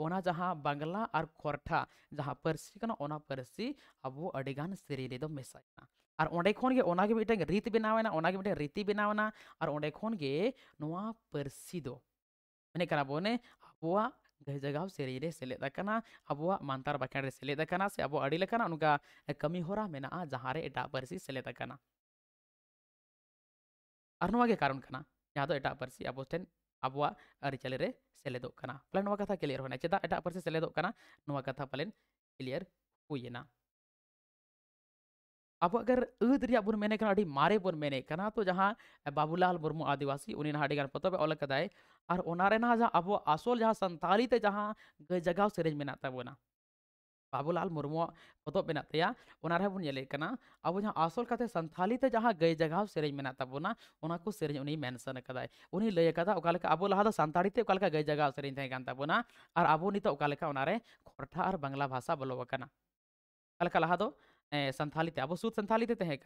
ओना जहाँ बांगला और खोर्ठा जहाँ पर्सी ओना अब अभीगान सेरी और अंखे मिट्टे रीत बनावना और मिट्टे रीति बनावना और अंखे पर्सी मेने अब जगह सेरी सेलेदा अब मानतार बाखेड़े सेलेदा से अब अनका कमी होरा मे जहाँ एट पर्सी सेलेदा और कारण एट तो पर्सी अब अब आरीचाले सेलेद कथा क्लियर होना चेदा एट पार्सी सेलेद कथा पाले क्लियर होना अब अगर ईद बन मेने मारे बन मेने तो जहाँ बाबूलाल मुरमू आदिवासी उन पतब ऑल कदाय और अब आसल जहाँ सानी जहाँ जगह सेना बाबूलाल मुर्मू पदोपेना अब आसल सानी जहाँ गई जगह सेना से मेनसन उन्नी लैक अब सानी गई जगह से अब नितरे खोर्ठा और बांगला भाषा बोलोना लहा सानी अब सूद सानी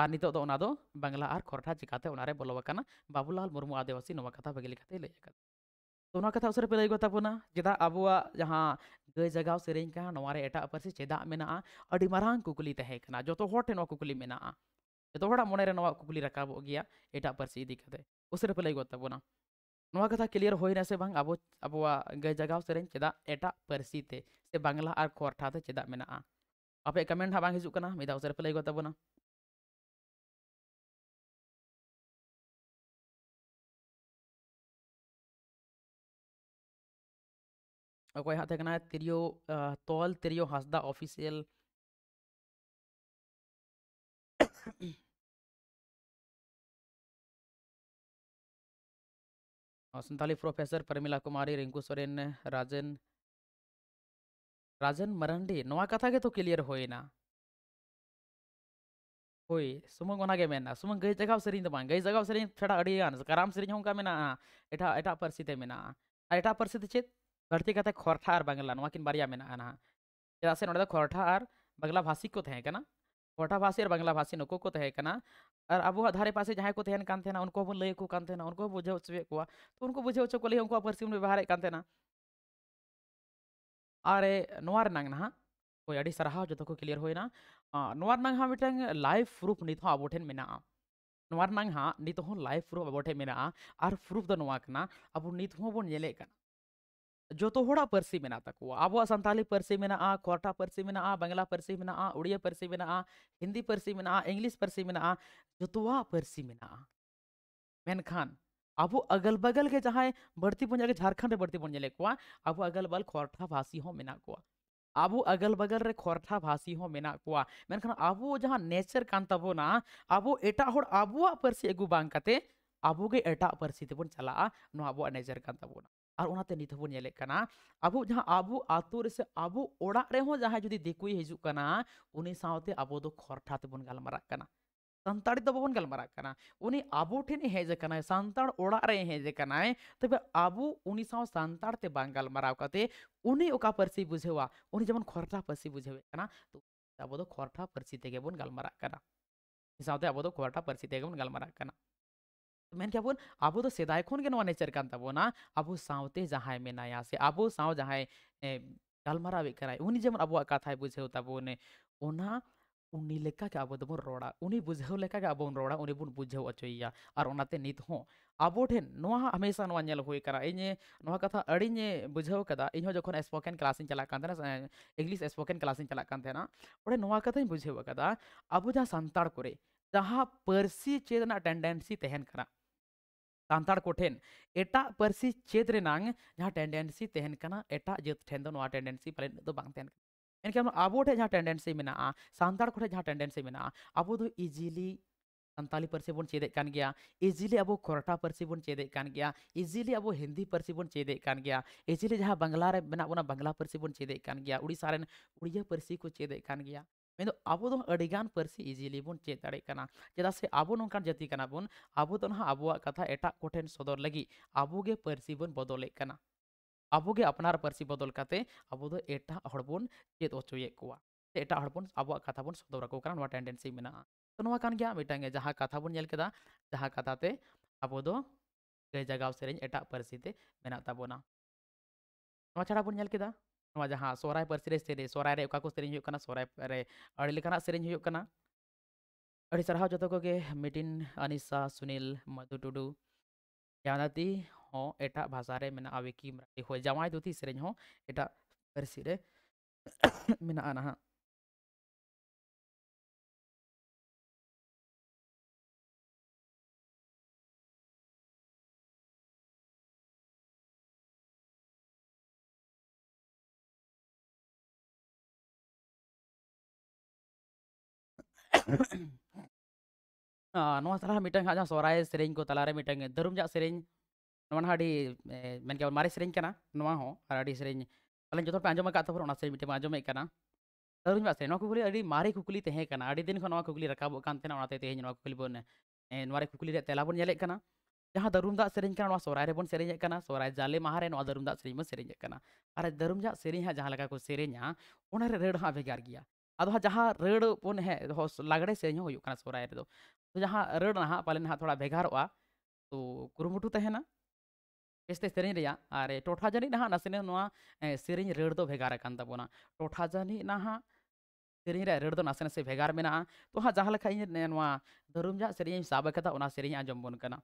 और नितला खोर्ठा चिकाते बोलोना बाबूलाल मुर्मू आदिवासी कथा बगे लैक तो कथा उसे पे लई गोता पुना जेदा अबुआ जहां गय जगाव सेरेंग का नवारे एटा परसे चेदा मेना अडी कुकली जो कना जोतो होटे नो कुकली मेना जोतो मोने कुकली रकाबो गए एटा परसे इदी कते उसरे पे लई गोता पुना नवा कथा क्लियर होना से बांग अब अबुआ गय जगाव सेरेंग चेदा एटा परसी से बांगला और कोरठा ते चेदा मेना आपे कमेंट हाँ बांग हिजुक कना मिदा उसरे पे लई गोता पुना ako ihan tekee näitä tirjo, äh, Santali professor Parmila Kumari Rinku Soren Rajan Rajan Marandi नवा कथा के तो क्लियर होएना होय सुमंग ओना गे मेना सुमंग गई जगह सेरिंग द बांग गई जगह सेरिंग छड़ा अड़ी आन कराम से हों का मेना एटा एटा परसी ते मेना एटा परसी ते चेत धरती कहते खरठा और बांगला बारे ना चाहे से ना तो खरठा और बांगला भाषी को तो खरठा भाषी और बांगला भाषी नको को तो और अब धारे पास जहाँ को तहन कहना उनको बन लैक उनको बुझे चुके को उनको बुझे चुको लिए उनको पार्सी बन व्यवहार आरे ना हाँ? कोई अभी सारा जो को क्लियर होना हाँ मिटन लाइफ प्रूफ नित हाँ, अब हाँ नित लाइफ प्रूफ अब और प्रूफ तो अब नित बन जेलेगना ᱡᱚᱛᱚ ᱦᱚᱲᱟᱜ ᱯᱟᱹᱨᱥᱤ ᱢᱮᱱᱟᱜ ᱛᱟᱠᱚᱣᱟ ᱟᱵᱚᱣᱟᱜ ᱥᱟᱱᱛᱟᱞᱤ ᱯᱟᱹᱨᱥᱤ ᱢᱮᱱᱟᱜᱼᱟ ᱠᱷᱚᱨᱴᱟ ᱯᱟᱹᱨᱥᱤ ᱢᱮᱱᱟᱜᱼᱟ ᱵᱟᱝᱞᱟ ᱯᱟᱹᱨᱥᱤ ᱢᱮᱱᱟᱜᱼᱟ ᱩᱲᱤᱭᱟ ᱯᱟᱹᱨᱥᱤ ᱢᱮᱱᱟᱜᱼᱟ ᱦᱤᱱᱫᱤ ᱯᱟᱹᱨᱥᱤ ᱢᱮᱱᱟᱜᱼᱟ ᱤᱝᱞᱤᱥ ᱯᱟᱹᱨᱥᱤ ᱢᱮᱱᱟᱜᱼᱟ ᱡᱚᱛᱚᱣᱟᱜ ᱯᱟᱹᱨᱥᱤ ᱢᱮᱱᱟᱜᱼᱟ ᱢᱮᱱᱠᱷᱟᱱ अब अगल बगल के जहाँ बढ़ती बन जाए झारखंड बढ़ती बन जाए को अब अगल बगल खरठा भाषी हो मेना को अब अगल बगल रे खरठा भाषी हो मेना को मेनखान अब जहाँ नेचर कान तबना अब एटा होड़ अब पर्सी अगू बांग कते अब एटा पर्सी तेबन चला अब नेचर कान तबना और ᱚᱱᱟᱛᱮ ᱱᱤᱛ ᱦᱚᱸᱵᱚᱱ ᱧᱮᱞᱮᱜ ᱠᱟᱱᱟ ᱟᱵᱚ ᱡᱟᱦᱟᱸ ᱟᱵᱚ ᱟᱛᱳ ᱨᱮ ᱥᱮ ᱟᱵᱚ ᱚᱲᱟᱜ ᱨᱮᱦᱚᱸ ᱡᱟᱦᱟᱸᱭ ᱡᱩᱫᱤ ᱫᱤᱠᱩᱭ ᱦᱤᱡᱩᱜ ᱠᱟᱱᱟ ᱩᱱᱤ ᱥᱟᱶᱛᱮ ᱟᱵᱚ ᱫᱚ संताड़ी तो बबन गलमारा करना उन्हें आबो ठेन हेज करना संताड़ ओड़ा हेज तब अब उन्हीं साव संताड़ ते बांग गलमारा करते उन्हें ओका परसी बुझेवा उन्हें जबन खोरठा परसी बुझेवे करना तो आबो तो खोरठा परसी गलमारा करना साथ आबो तो खोरठा परसी गलमारा मेनखाबोन अब तो सेदाय खन नवा नेचर कान ताबोना अब सावते जहाय मेनाया से अब साव जहाय गलमारावे कराय उनी जेमन अब कथाय बुझेव ताबोने ओना उनी लेका के अब दबो तो रोड़ा उनी बुझेव लेका के अब रोड़ा उनी बुन बुझेव अचोइया और ओनाते नित हो अब ठेन नोहा हमेशा नोहा नेल होय करा इने नोहा कथा अड़िने बुझेव कदा इन हो जखन स्पोकन क्लास इन चला कान तेना इंग्लिश स्पोकन क्लास इन चला कान तेना ओडे नोहा कथा बुझेव कदा अब जा संताड़ करे जहाँ पारसी चेतना टेंडेंसी तहन करा ᱥᱟᱱᱛᱟᱲ ᱠᱚᱴᱷᱮᱱ ᱮᱴᱟᱜ ᱯᱟᱹᱨᱥᱤ ᱪᱮᱫ ᱨᱮᱱᱟᱝ ᱡᱟᱦᱟᱸ ᱴᱮᱱᱰᱮᱱᱥᱤ ᱛᱟᱦᱮᱱ ᱠᱟᱱᱟ ᱮᱴᱟᱜ ᱡᱟᱹᱛ ᱴᱷᱮᱱ ᱫᱚ ᱱᱚᱣᱟ ᱴᱮᱱᱰᱮᱱᱥᱤ ᱯᱟᱞᱮᱱ ᱫᱚ ᱵᱟᱝ ᱛᱟᱦᱮᱱ ᱠᱟᱱᱟ ᱮᱱᱠᱷᱟᱱ ᱟᱵᱚ ᱴᱷᱮᱱ ᱡᱟᱦᱟᱸ ᱴᱮᱱᱰᱮᱱᱥᱤ ᱢᱮᱱᱟᱜᱼᱟ ᱥᱟᱱᱛᱟᱲ ᱠᱚᱴᱷᱮᱱ ᱡᱟᱦᱟᱸ ᱴᱮᱱᱰᱮᱱᱥᱤ ᱢᱮᱱᱟᱜᱼᱟ ᱟᱵᱚ ᱫᱚ ᱤᱡᱤᱞᱤ संताली पारसी बन चेदे कान गया इजिली अब खरटा पारसी बन चेदे कान गया इजिली अब हिंदी पारसी बन चेदे कान गया इजिली जहां बांग्ला रे बना बना बांग्ला पारसी बन चेदे कान गया उड़ीसा रेन उड़िया पारसी को चेदे कान गया मेन अब अड़ीगान पार्सी इजिली बन चेद दाड़ा चेदा से अब नौकान जाति बन अब तो ना अब कथा एट को सदर लगे अबगे पार्सी बन बदल अबगे अपना पार्सी बदल करते अब एट बन चेद हचोये को एट बन अब कथा बन सदर टेंडेंसी मे तो गया जहाँ कथा बन जहाँ कथाते अब गई जगाव सेरें एटा पार्सी ते मेना छाड़ा बन जहाँ सोराय पर्सी सेरे सोराय को सेरे होना सोराय सारा जो को मिटिन अनिसा सुनील मधु टुडू जानती हों एट भाषा मेना विकी मराठी हो जवाय दूती एट पर्सी मेना ना सलाहा सरए से तलारे मिटन धरम जहाँ सेन मेके मारे से सेन पाले जो पे आजम का सेन मिटन आजमे धरम जहाँ कुकली अभी मारे कुकली अभी कुकली रखा तेज कुकली बन मारे कुकली तेला बन जेलेगे जहाँ धरम दा सेन सरए बन सेन जाले माहे धरम दा से बन से और धरम जहाँ सेन हाँ रड़ हाँ भेगार गया जहाँ रड़ बो हे लगड़े से सरय रो जहाँ रड़ ना पाले ना थोड़ा भगार तो कुरुटू तहना बेसते से टोटा जनि ना नसे से रड़ तो भगारकान बोना टोटा जनि ना से रड़ दो नसे नसे भगार मे तो हाँ जहाँ इन धरूम जहाँ से साबा से आजम बन करना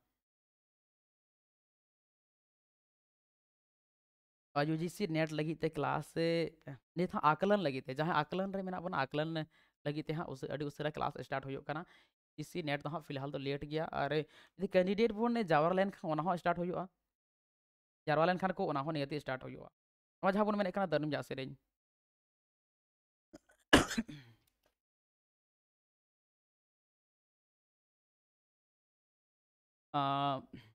यू जी सी नेट लगी थे क्लास नहीं था आकलन लगी थे जहाँ आकलन रे मेरा आकलन लगी थे हाँ उस अभी उसरा क्लास स्टार्ट होना इसी नेट तो हाँ फिलहाल तो लेट गया और यदि कैंडिडेट बोर्ड ने जावर लेन खान स्टार्ट हो जावर लेन खान को नियति स्टार्ट हो जहाँ बन मेन दनुम जा सेरें uh, <coughs>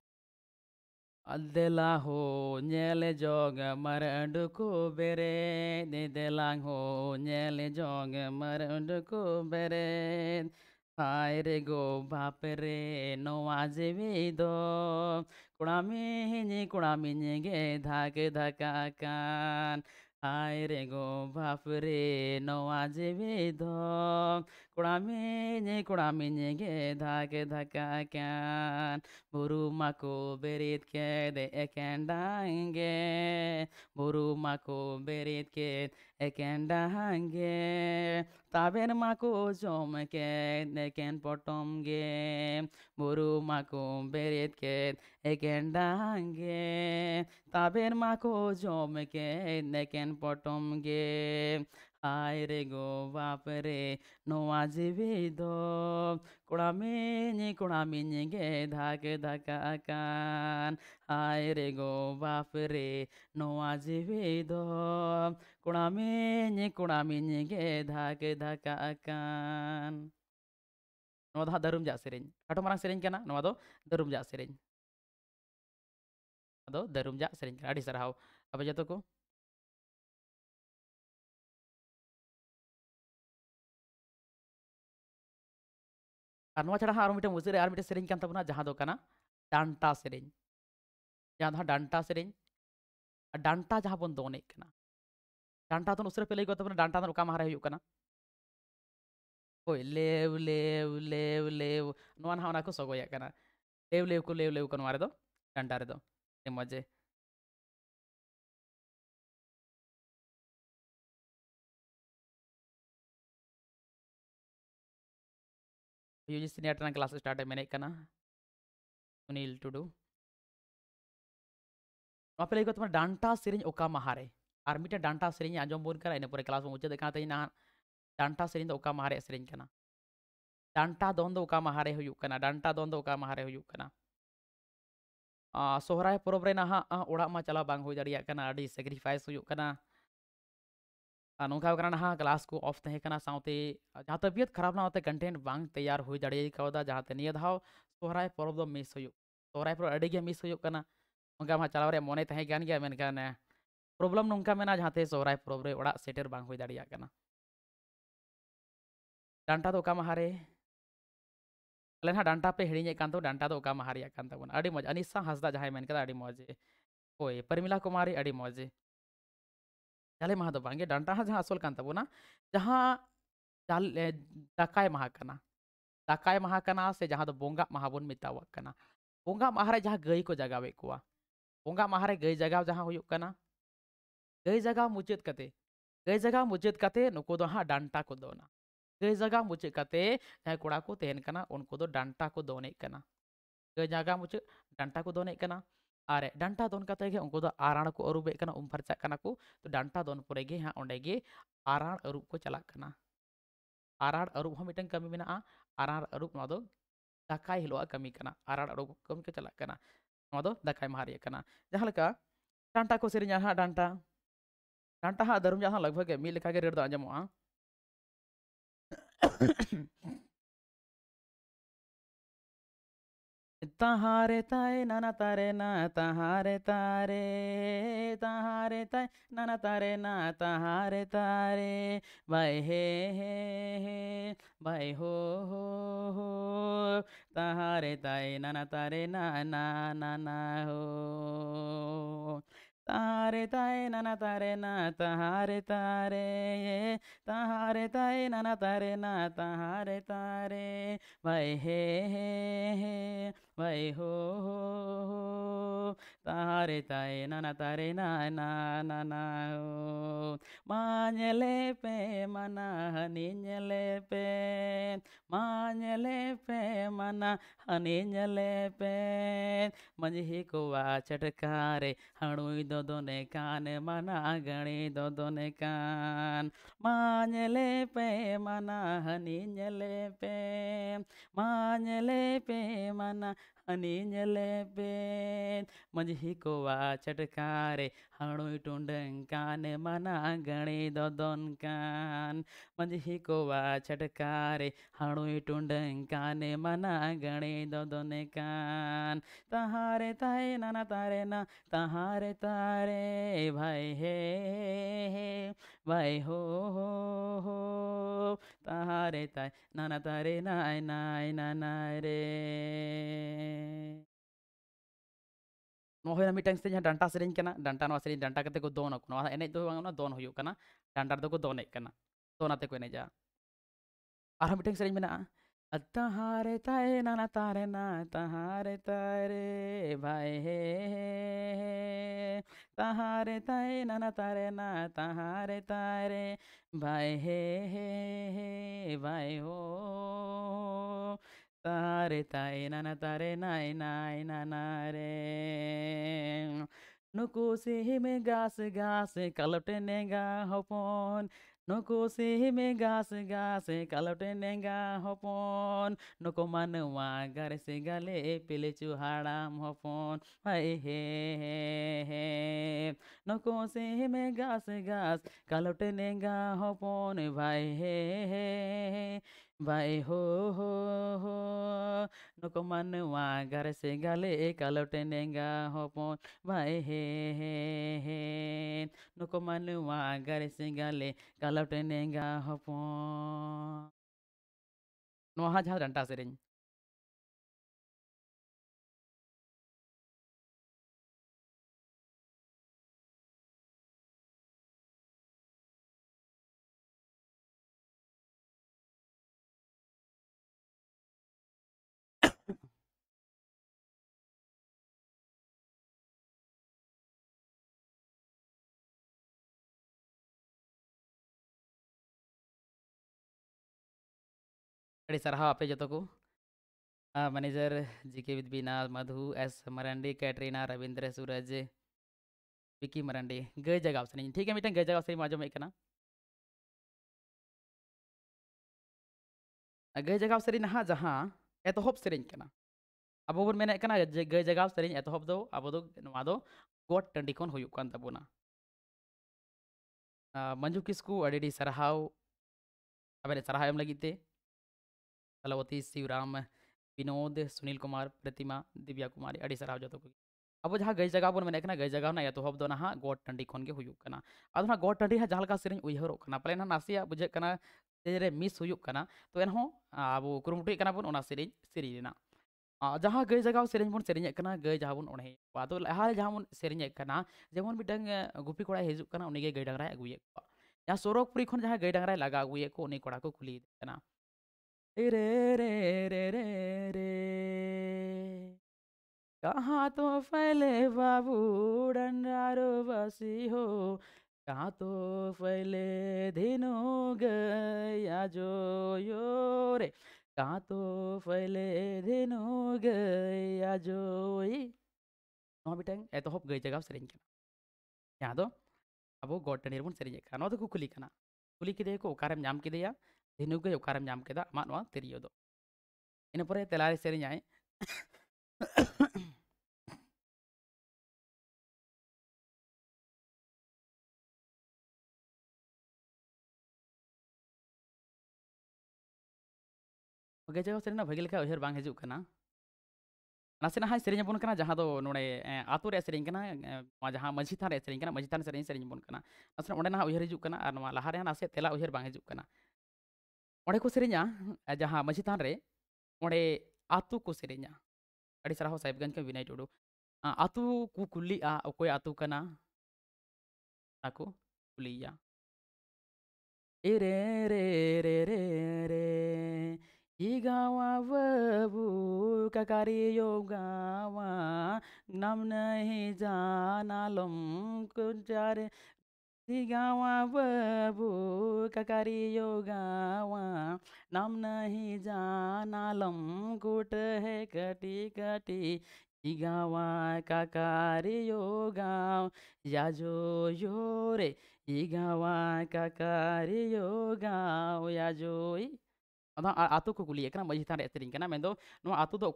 Adelango nyele joga maranduku bere Dedelango nyele joga maranduku bere हाय रे गो बाप रे नोवाजे भी दो कुड़ामी कुड़ामी गे धाक धका कान हाय रे गो बाप रे नोवाजे भी दो Kurami kurami ge dhake dhaka kan buru mako berit ke de ekendange buru mako berit ke ekendange taber mako jom ke neken potom ge buru mako berit ke ekendange taber mako jom ke neken potom ge Hai rego vapere no aji vido kura mini kura mini ge dake dake akan Hai rego vapere no aji vido kura mini kura mini ge dake dake akan Nova dah jak sering atau marang sering kena nova tuh darum jak sering atau darum jak sering kena di apa jatuhku ᱟᱨ ᱱᱚᱣᱟ ᱪᱷᱟᱲᱟ ᱦᱟᱸᱜ ᱟᱨᱚ ᱢᱤᱫᱴᱟᱝ ᱚᱡᱤᱨ ᱟᱨ ᱢᱤᱫᱴᱟᱝ ᱥᱮᱨᱮᱧ ᱠᱟᱱ ᱛᱟᱵᱚᱱᱟ ᱡᱟᱦᱟᱸ ᱫᱚ ᱠᱟᱱᱟ ᱰᱟᱱᱴᱟ ᱥᱮᱨᱮᱧ ᱡᱟᱦᱟᱸ ᱫᱚ ᱦᱟᱸᱜ ᱰᱟᱱᱴᱟ ᱥᱮᱨᱮᱧ ᱟᱨ ᱰᱟᱱᱴᱟ ᱡᱟᱦᱟᱸ ᱵᱚᱱ ᱫᱚᱱᱮᱜ ᱠᱟᱱᱟ ᱰᱟᱱᱴᱟ ᱫᱚᱱ ᱩᱥᱟᱹᱨᱟ ᱯᱮ ᱞᱟᱹᱭ ᱜᱚᱫ ᱛᱟᱵᱚᱱᱟ ᱰᱟᱱᱴᱟ ᱫᱚᱱ ᱚᱠᱟ ᱢᱟᱦᱟᱨᱮ ᱦᱩᱭᱩᱜ ᱠᱟᱱᱟ ᱦᱳᱭ ᱞᱮᱣ ᱞᱮᱣ ᱞᱮᱣ ᱞᱮᱣ ᱱᱚᱣᱟ ᱱᱟᱦᱟᱜ ᱚᱱᱟ ᱠᱚ ᱥᱚᱜᱚᱭᱟᱜ ᱠᱟᱱᱟ ᱞᱮᱣ ᱞᱮᱣ ᱠᱚ ᱞᱮᱣ ᱞᱮᱣ ᱠᱚ ᱱᱚᱣᱟ ᱨᱮᱫᱚ ᱰᱟᱱᱴᱟ ᱨᱮᱫᱚ ᱢᱚᱡᱽ यूजीसी नेट ना क्लास स्टार्ट सुनील टुडू पे लगे तुम्हारा डांटा सेरे ओका महारे और मिट्टे डांटा सेरे आजम बन कर इनपुर क्लास मुचाद तेज ना डांटा सेरे ओका माहारे सेरे डांटा दोन दो ओका महारे माहारे डांटा दोन दो ओका महारे माहारे सोहराय पर्व ना हाँ ओड़ा मा चला बांग हो दाड़ी सेक्रिफाइस नौका क्लास को ऑफ तेना करना जहाँ तबियत खराब ना होते कंटेंट बांग तैयार हो जाड़े जहाँ ते निया धाव पर्व तो मिस हो पर्व अभी मिस हो करना मन वहाँ चलाव मने गया प्रॉब्लम नौका मेना जहाँ ते पर्व सेटेर सेटर बांग हो डांटा तो ओका महा रे ᱟᱞᱮ ᱱᱟᱦᱟᱜ ᱰᱟᱱᱴᱟ ᱯᱮ ᱦᱤᱲᱤᱧᱮᱫ ᱠᱟᱱ ᱫᱚ ᱰᱟᱱᱴᱟ ᱫᱚ ᱚᱠᱟ ᱢᱟᱦᱟ ᱨᱮᱭᱟᱜ ᱠᱟᱱ ᱛᱟᱵᱚᱱᱟ ᱟᱹᱰᱤ ᱢᱚᱡᱽ ᱟᱹᱱᱤᱥᱟ काले माह दबाएंगे हाँ जहाँ असोल कान तबोना जहाँ जाल डाकाय माह कना डाकाय से जहाँ बंगा बोंगा माह बोन मितावा कना जहाँ गई को जगवे को बंगा महारे गई जगव जहाँ होना गई जगाव मुचेत कते गई जगाव मुचेत कते नुको दो हाँ डंटा को दौना गई जगह मुचेत कते जहाँ कोड़ा को तेहन उनको दो को दौने गई जगह मुचेत डंटा को दौने ᱟᱨ ᱰᱟᱱᱴᱟ ᱫᱚᱱ ᱠᱟᱛᱮ ᱜᱮ ᱩᱱᱠᱩ ᱫᱚ ᱟᱨᱟᱲ ᱠᱚ ᱟᱹᱨᱩᱵᱮᱜ ᱠᱟᱱᱟ ᱩᱢ ᱯᱷᱟᱨᱪᱟᱜ ᱠᱟᱱᱟ ᱠᱚ ᱛᱚ ᱰᱟᱱᱴᱟ ᱫᱚᱱ ᱯᱚᱨᱮ ᱜᱮ ᱦᱟᱸᱜ ᱚᱸᱰᱮ ᱜᱮ ᱟᱨᱟᱲ ᱟᱹᱨᱩᱵ ᱠᱚ ᱪᱟᱞᱟᱜ ᱠᱟᱱᱟ ᱟᱨᱟᱲ ᱟᱹᱨᱩᱵ ᱦᱚᱸ ᱢᱤᱫᱴᱟᱝ ᱠᱟᱹᱢᱤ ᱢᱮᱱᱟᱜᱼᱟ ᱟᱨᱟᱲ ᱟᱹᱨᱩᱵ ᱱᱚᱣᱟ ᱫᱚ ᱫᱟᱠᱟᱭ ᱦᱤᱞᱳᱜᱼᱟ ᱠᱟᱹᱢᱤ ᱠᱟᱱᱟ ᱟᱨᱟᱲ ᱟᱹᱨᱩᱵ ᱠᱟᱹᱢᱤ ᱠᱚ ᱪᱟᱞᱟᱜ ᱠᱟᱱᱟ ᱱᱚᱣᱟ ᱫᱚ ᱫᱟᱠᱟᱭ ᱢᱟᱦᱟ ᱨᱮᱭᱟᱜ ᱠᱟᱱᱟ ᱡᱟᱦᱟᱸ ᱞᱮᱠᱟ ᱰᱟᱱᱴᱟ ᱠᱚ ᱥᱮᱨᱮᱧᱟ ᱦᱟᱸᱜ ᱰᱟᱱᱴᱟ ᱰᱟᱱᱴᱟ ᱦᱟᱸᱜ ᱫᱟᱹᱨᱩᱢ ᱡᱟᱦᱟᱸ ᱞᱟᱜᱽᱵᱷᱟᱜᱽ ᱢᱤᱫ ᱞᱮᱠᱟᱜᱮ ᱨᱟᱹᱲ ᱫᱚ ᱟᱸᱡᱚᱢᱚᱜᱼᱟ তাহারে তাই নানা তারে না তাহারে তারে তাহারে তাই নানা তারে না তাহারে তারে by hey hey hey by হো হো হো তাহারে তাই নানা তারে না না না না হো താരെ തായ നന താരെ ന താരെ താരെ താരെ തായ നന താരെ ന താരെ താരെ വൈ ഹേ ഹേ ഹേ वै हो तारे ताए नाना तारे नाना नाना हो माले पे मना हनीले पे माले पे मना हनी हनीले पे मंझी को वा चटकारे हणुई दो दोने कान मना गणी दो दोने कान मांझले पे मना हनीले पे मांझले पे मना अनि बेन मझी को वा चटकारे হাড়ই টুন্ডেং কানে মানা গণে দদন কান মঞ্জি কোয়া ছটকারে হাড়ই টুন্ডেং কানে মানা গণে দদন কান তাহারে তাই নানা তারে না তাহারে তারে ভাই হে ভাই হো হো হো তাহারে তাই নানা তারে নাই নাই না নাই রে ᱱᱚᱣᱟ ᱢᱤᱫᱴᱟᱝ ᱥᱮᱨᱮᱧ ᱡᱟᱦᱟᱸ ᱰᱟᱱᱴᱟ ᱥᱮᱨᱮᱧ ᱠᱟᱱᱟ ᱰᱟᱱᱴᱟ ᱱᱚᱣᱟ ᱥᱮᱨᱮᱧ ᱰᱟᱱᱴᱟ ᱠᱟᱛᱮ ᱠᱚ ᱫᱚᱱ ᱟᱠᱚ ᱱᱚᱣᱟ ᱮᱱᱮᱡ ᱫᱚ ᱵᱟᱝ ᱫᱚᱱ ᱦᱩᱭᱩᱜ ᱠᱟᱱᱟ ᱰᱟᱱᱴᱟ ᱨᱮᱫᱚ ᱠᱚ ᱫᱚᱱᱮᱜ ᱠᱟᱱᱟ ᱛᱚ ᱚᱱᱟᱛᱮ ᱠᱚ ᱮᱱᱮᱡᱟ ᱟᱨᱦᱚᱸ ᱢᱤᱫᱴᱟᱝ ᱥᱮᱨᱮᱧ ᱢᱮᱱᱟᱜᱼᱟ तहारे ताए नाना तारे ना तहारे तारे भाई हे तहारे ताए नाना तारे ना तहारे तारे भाई हे भाई हो तारे ताए नाना तारे नाए नाए नाना रे नुकुसी में गास गास नेगा होपोन नुको नुकुसी में गास गास नेगा होपोन नुको मनवा घर से गले पिले चुहाड़ाम होपोन हाय हे हे हे नुको नुकुसी में गास गास नेगा होपोन भाई हे हे भाई हो हो हो नको मनवा घर से गले एक लौटनेगा हो भाई हे हे हे नको मनवा घर से गले का लौटनेगा हो पोन ᱱᱚᱣᱟ ᱡᱟᱦᱟᱸ ᱰᱟᱱᱴᱟ ᱟᱹᱰᱤ ᱥᱟᱨᱦᱟᱣ ᱟᱯᱮ जो को मैनेजर जी के बीना मधु एस मरांडी कैटरीना रविंद्र सूरज विकी मरांडी गई जगह से ठीक है मिट्टन गई जगह से माजूम एक गई जगह से तो ना जहाँ एतहब से अब बन मेन गई जगह से एतह तो दो अब गोट टंडी खन होना मंजू किसकू अड़ी सारहाव अब सारहाव एम लगते कलावती शिवराम विनोद सुनील कुमार प्रतिमा दिव्या कुमारी अड़ी सर जो अब जहाँ गई जगह बन मेन गई जगह ना तो हाँ, अब ना गोट टंडी के होना तो अब ना गॉड टंडी जहाँ लगा सेरें उयहरना पाले ना नासे बुझे रे मिस होना तो एनहों अब कुरुमुटुए बन से सेरें जहाँ गई जगह सेरें बन सेरें गई जहाँ बन उड़े अब लहा जहाँ बन सेरें जेमन मिटन गुपी कड़ा हजूँ गई डांगा अगुए जहाँ सोरगपुरी जहाँ गई डांगा लगा अगुए को उन्हीं कड़ा को कुली रे रे रे रे रे कहाँ तो फैले बाबू डंडारो बसी हो कहाँ तो फैले दिनो गया जो यो रे कहाँ तो फैले दिनो गया जो ये ᱱᱚᱣᱟ ᱢᱤᱫᱴᱟᱝ ᱮᱛᱚᱦᱚᱵ ᱜᱟᱹᱭ ᱡᱟᱜᱟᱣ ᱥᱮᱨᱮᱧ ᱠᱟᱱᱟ ᱡᱟᱦᱟᱸ ᱫᱚ ᱟᱵᱚ ᱜᱚᱰ ᱴᱟᱺᱰᱤ ᱨᱮᱵᱚᱱ ᱥᱮᱨᱮᱧᱮᱫ ᱠᱟᱱᱟ ᱱᱚᱣᱟ ᱫᱚᱠᱚ ᱠᱩᱞᱤ ᱠᱟᱱᱟ ᱠᱩᱞᱤ ᱠᱮᱫᱮᱭᱟᱠᱚ ᱚᱠᱟᱨᱮᱢ ᱧᱟᱢ ᱠᱮᱫᱮᱭᱟ ᱫᱷᱤᱱᱩᱠ ᱜᱮ ᱚᱠᱟᱨᱮᱢ ᱧᱟᱢ ᱠᱮᱫᱟ ᱟᱢᱟᱜ ᱱᱚᱣᱟ ᱛᱤᱨᱭᱳ ᱫᱚ ᱤᱱᱟᱹ ᱯᱚᱨᱮ ᱛᱮᱞᱟᱨᱮ ᱥᱮᱨᱮᱧᱟᱭ ᱜᱮᱡᱮ ᱥᱮᱨᱮᱧ ᱵᱷᱟᱹᱜᱤ ᱞᱮᱠᱟ ᱩᱭᱦᱟᱹᱨ ᱵᱟᱝ ᱦᱤᱡᱩᱜ ᱠᱟᱱᱟ ᱱᱟᱥᱮᱱᱟᱜ ᱦᱟᱸᱜ ᱥᱮᱨᱮᱧ ᱟᱵᱚᱱ ᱠᱟᱱᱟ ᱡᱟᱦᱟᱸ ᱫᱚ ᱱᱚᱰᱮ ᱟᱛᱳ ᱨᱮᱭᱟᱜ ᱥᱮᱨᱮᱧ ᱠᱟᱱᱟ ᱡᱟᱦᱟᱸ ᱢᱟᱺᱡᱷᱤ ᱛᱷᱟᱱ ᱨᱮᱭᱟᱜ ᱥᱮᱨᱮᱧ ᱠᱟᱱᱟ ᱢᱟᱺᱡᱷᱤ ᱛᱷᱟᱱ ᱥᱮᱨᱮᱧ ᱥᱮᱨᱮᱧ ᱟᱵᱚᱱ ᱠᱟᱱᱟ ᱱᱟᱥᱮᱱᱟᱜ ᱚᱸᱰᱮ ᱱᱟᱦᱟᱜ ᱩᱭᱦᱟᱹᱨ ᱦᱤᱡᱩᱜ ᱠᱟᱱᱟ ᱟᱨ ᱱᱚᱣᱟ ᱞᱟᱦᱟ ᱨᱮ ᱱᱟᱥᱮ ᱛᱮᱞᱟ ᱩᱭᱦᱟᱹᱨ ᱵᱟᱝ ᱦᱤᱡᱩᱜ ᱠᱟᱱᱟ ᱚᱸᱰᱮ ᱠᱚ ᱥᱮᱨᱮᱧᱟ ᱡᱟᱦᱟᱸ ᱢᱟᱺᱡᱷᱤ ᱛᱷᱟᱱ ᱨᱮ ᱚᱸᱰᱮ ᱟᱛᱳ ᱠᱚ ᱥᱮᱨᱮᱧᱟ ᱟᱹᱰᱤ ᱥᱟᱨᱦᱟᱣ ᱥᱟᱦᱮᱵᱽᱜᱚᱸᱡᱽ ᱠᱷᱚᱱ ᱵᱤᱱᱟᱭ ᱴᱩᱰᱩ ᱟᱛᱳ ᱠᱚ ᱠᱩᱞᱤᱜᱼᱟ ᱚᱠᱚᱭ ᱟᱛᱳ ᱠᱟᱱᱟ ᱚᱱᱟ ᱠᱚ ᱠᱩᱞᱤᱭᱟ ए रे रे रे रे रे ಈ ಗಾವೂ ಕಕಾರಿಯೋ ಗಾವ ನಮ್ನ ಹಿ ಜಾನಾಲಂ ಕುಂಚಾರೆ गावा नम नहीं जानालम कूट है कटी कटी इगावा काकारी योगाव या जो यो रे इगावा काकारी योगाव या जो अतु को गुली है मजी थान एतरी अतु तो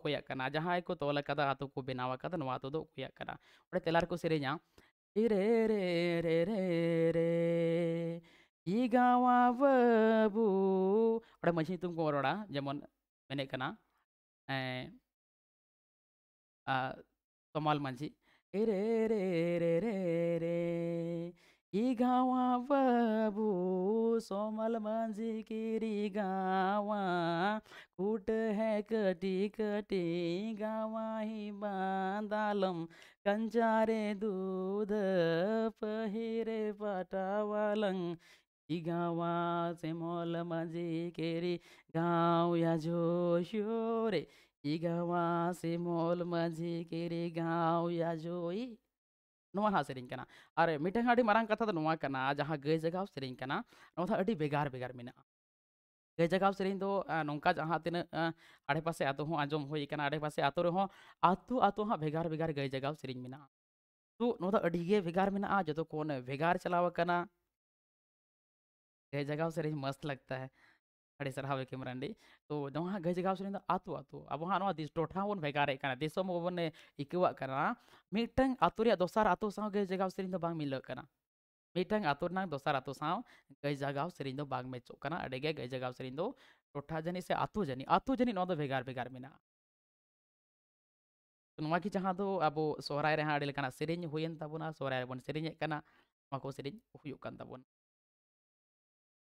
को तोल कदा अतु को बनावा कदा अतु को उड़े तेलार को सेरे Irerererere. Igawa webu. Orang macam itu kau orang, zaman menek kena. Eh, ah, Somal manji. Irerererere. Igawa webu. Somal manji kiri gawa. Kut hai kati kati gawa hi bandalam. कंजारे दूध पहिरे पाटावालंग ई गावा से मोल मजे केरी गाँव या जो रे ई गावा से मोल मजे केरी गाँव या जोई ᱱᱚᱣᱟ ᱥᱮᱨᱮᱧ ᱠᱟᱱᱟ ᱟᱨ ᱢᱤᱫᱴᱟᱝ ᱟᱹᱰᱤ ᱢᱟᱨᱟᱝ ᱠᱟᱛᱷᱟ ᱫᱚ ᱱᱚᱣᱟ ᱠᱟᱱᱟ ᱡᱟᱦᱟᱸ ᱜᱟᱹᱭ ᱡᱟᱜᱟᱣ ᱥᱮᱨᱮᱧ ᱠᱟᱱᱟ ᱱᱚᱣᱟ ᱫᱚ ᱟᱹᱰᱤ ᱵᱷᱮᱜᱟᱨ ᱵᱷᱮᱜᱟᱨ ᱢᱮᱱᱟᱜᱼᱟ गजगव से नौका जहाँ तीन आड़ेपाशे आजम होना आड़ेपाशे आतो रहे आतो हाँ भगार भगार गजगव से तो नागार मे जो तो कौन भगार चलावना गजगव से मस्त लगता है अड़े सारे कैमरानी तो गजगव से आतो आतो अब टोटा बन भगारे दिसम बन इकवा मिट्ट आतो दसार आतो सह गजगव से मिलकर मिट्टा आतु दसार आतु साव गई जगह से बा मेचो गई जगह से टोटा जानी से आतु जानी आतु जानी भगार भगार मे नी जहाँ तो अब सहरा सेन होना से सेन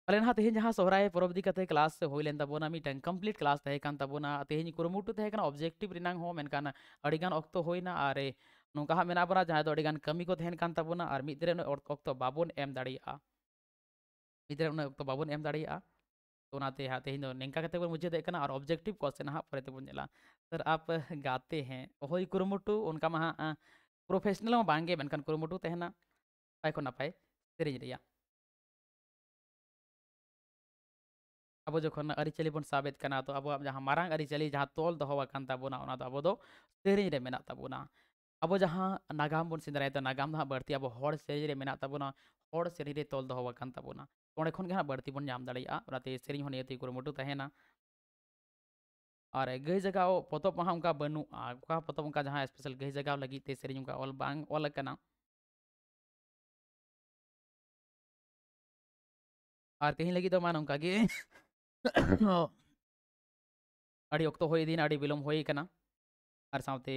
पहले ना तेहन जहाँ पर्व दीते क्लास होलन तबना मिट्टन कमप्लीट क्लास तहकान तेहन कुरुटू तहकान अब्जेक्टिव रिना होगा अक्त होना और नौका ᱦᱟᱸᱜ ᱢᱮᱱᱟᱜ जहाँ ᱡᱟᱦᱟᱸᱭ कमी को तबना और मिद्रे ᱠᱟᱱ बाबन एम ᱢᱤᱫ ᱨᱮ बाबन एम दाते हाँ तेज निका बन मुझे और ऑब्जेक्टिव क्वेश्चन हाँ पर बोला सर आप गाते हैं हई कुरुमुटू उनका हाँ प्रोफेशनल बांगे मेन कुरुमुटू तेना नपाय सेरें अब जो आरीचाली बन करना तो अब जहाँ मारंग आरीचाली जहाँ तोल दहवान ताबना अब मेना ताबना अब जहाँ नागाम बन तो नागाम दा बढ़ती अब हर सेरी में मेना हर सेरी रे तोल दहो वकन तबना ओंडे बढ़ती बन जाम दड़िया ओनाते सेरी होने यति कुरुमुटु और गई जगह पतब हाँ उनका बनूगा आ पतब उनका जहाँ स्पेशल गई जगह लगी ते सेरी उनका ऑल बांग ऑल कना और तेही लगी तो मान उनका गे अड़ी वक्त होई दिन और साथ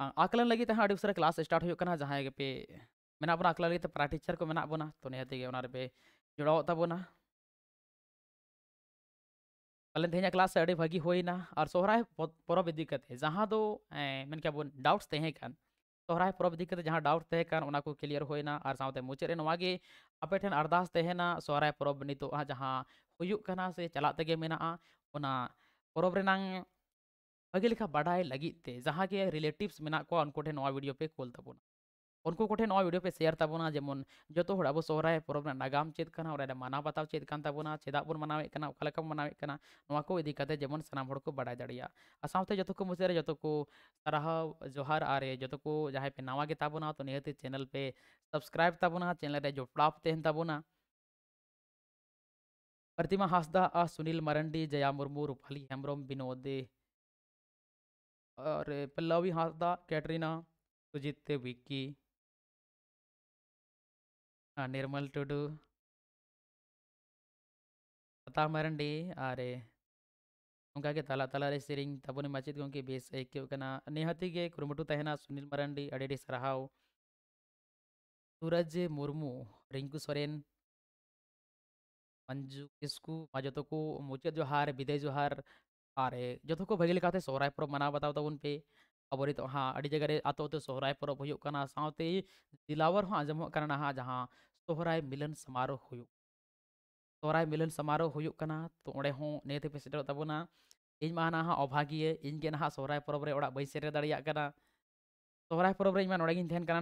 आकलन लगे उसे क्लास स्टार्ट होना जहाँ पे मना बना आकलन लगे प्राटीचर को मना बोना तो नियतना जोड़ताबना पहले तेज क्लास से भागी होना और सोहर पर्व इदीकते जहाँ दो बो डाउट्स तेहन सोहर पर्व इदीकते जहाँ डाउट तेहन क्लियर होना और साथ मुचादे नागे आपे ठेन अरदास तेहना सोहर पर्व नितना से चलते पर्व ᱵᱷᱟᱜᱮ ᱞᱮᱠᱟ ᱵᱟᱰᱟᱭ ᱞᱟᱹᱜᱤᱫ के ᱡᱟᱦᱟᱸ ᱜᱮ ᱨᱤᱞᱮᱴᱤᱵᱷᱥ ᱢᱮᱱᱟᱜ ᱠᱚᱣᱟ ᱩᱱᱠᱩ ᱴᱷᱮᱱ उनको को ना वीडियो पे शेयर ताबना जेमन जो तो अब सोहराय पर्व नागाम चेद और माना बताव चेद चेदा बन मनावे अकालेका मनावेना को इदी जेमन सामान को बड़ा दाते जो तो को मुझे जो तो को सारा जोहार और जो तो को जहाँ पे नवा गेताबना तो निहती चैनल पे सब्सक्राइब ताबना चैनल जोपड़ा तेन प्रतिमा हासदा आ सुनील मरंडी जया मुर्मू रूपाली हेम्ब्रम विनोद और पल्लवी हासदा कैटरीना सुजीत विक्की निर्मल टुडू पता తామారండి अरे उनका तला तला रे सिरिंग तबोने मचिद गों के बेस एक नेहती के कुरुमटू तहना सुनील मरंडी अडेडी सराहाओ सूरज मुर्मू रिंकू सोरेन मंजू किस्कू माजतो को मुचित जोहार विदय जोहार और जो को भागे सहराय पर्व माना बताओ तब पे अब तो, हाँ जगार आतोते सहराय परब होना साथ दिलावर हाँ आजम करना हाँ, जहाँ सहराय मिलन समारोह हो मिलन समारोह होना तो अंत पे सेटर तबना इन माँ हाँ अभागिए इनके ना सहर पर्व बी से दाड़ा सहराय परब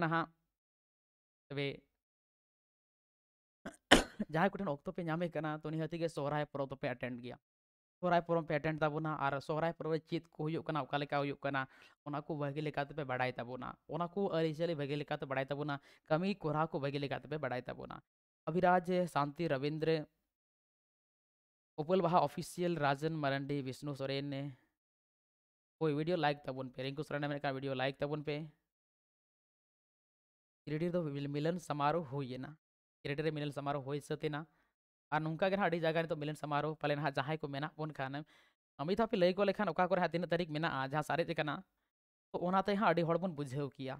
ना हाँ तब जहाँ कठिन वक्त पे नाम तो निहती सहराय परब तो पे अटेंड गया सहराय पर्व पे एटेंड ताबना और सहराय पर्व चित को भागीपे बड़ा आरचाली भागीपे बड़ा कमी कोरा को भागीपे बड़ा अभिराज शांति रवींद्र उपल बहा ऑफिशियल राजन मरंडी विष्णु सोरेन कोई वीडियो लाइक ताबन पे रिंकू सोरेन का वीडियो लाइक ताबन पे क्रेडिट मिलन समारोह होना क्रेडिट मिलन समारोह होना ᱟᱨ ᱱᱚᱝᱠᱟ ᱜᱮ ᱱᱟᱦᱟᱜ ᱟᱹᱰᱤ ᱡᱟᱭᱜᱟ ᱱᱤᱛᱚᱜ ᱢᱤᱞᱚᱱ ᱥᱟᱢᱟᱨᱳᱦ ᱯᱟᱞᱮᱱ ᱦᱟᱸᱜ ᱡᱟᱦᱟᱸᱭ ᱠᱚ ᱢᱮᱱᱟᱜ ᱵᱚᱱ ᱠᱷᱟᱱ ᱢᱤᱫ ᱫᱷᱟᱣ ᱯᱮ ᱞᱟᱹᱭ ᱠᱚ ᱞᱮᱠᱷᱟᱱ ᱚᱠᱟ ᱠᱚᱨᱮ ᱦᱟᱸᱜ ᱛᱤᱱᱟᱹᱜ ᱛᱟᱹᱨᱤᱠᱷ ᱢᱮᱱᱟᱜᱼᱟ ᱡᱟᱦᱟᱸ ᱥᱟᱨᱮᱡ ᱟᱠᱟᱱᱟ ᱛᱚ ᱚᱱᱟᱛᱮ ᱦᱟᱸᱜ ᱟᱹᱰᱤ ᱦᱚᱲ ᱵᱚᱱ ᱵᱩᱡᱷᱟᱹᱣ ᱠᱮᱭᱟ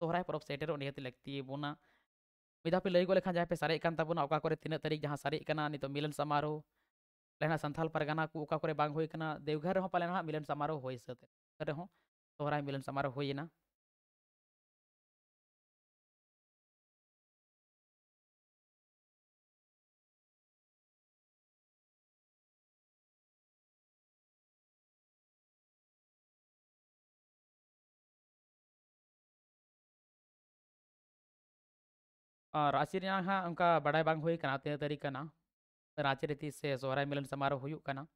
सोहराय पर्व सेटेर निहत लगती बोना मिदा पे लई को लेखा जहाँ पे सारे कान तबना ओका करे तीन तारीख जहाँ सारे कना नहीं तो मिलन समारोह लेना संथाल परगना को ओका करे बांग होई कना देवघर रहो पालेना मिलन समारोह होई सते रहो सोहराय मिलन समारोह होई ना राशि हाँ, बड़ा बाईन तरीका राशि रीति से सहरा मिलन समारोह होना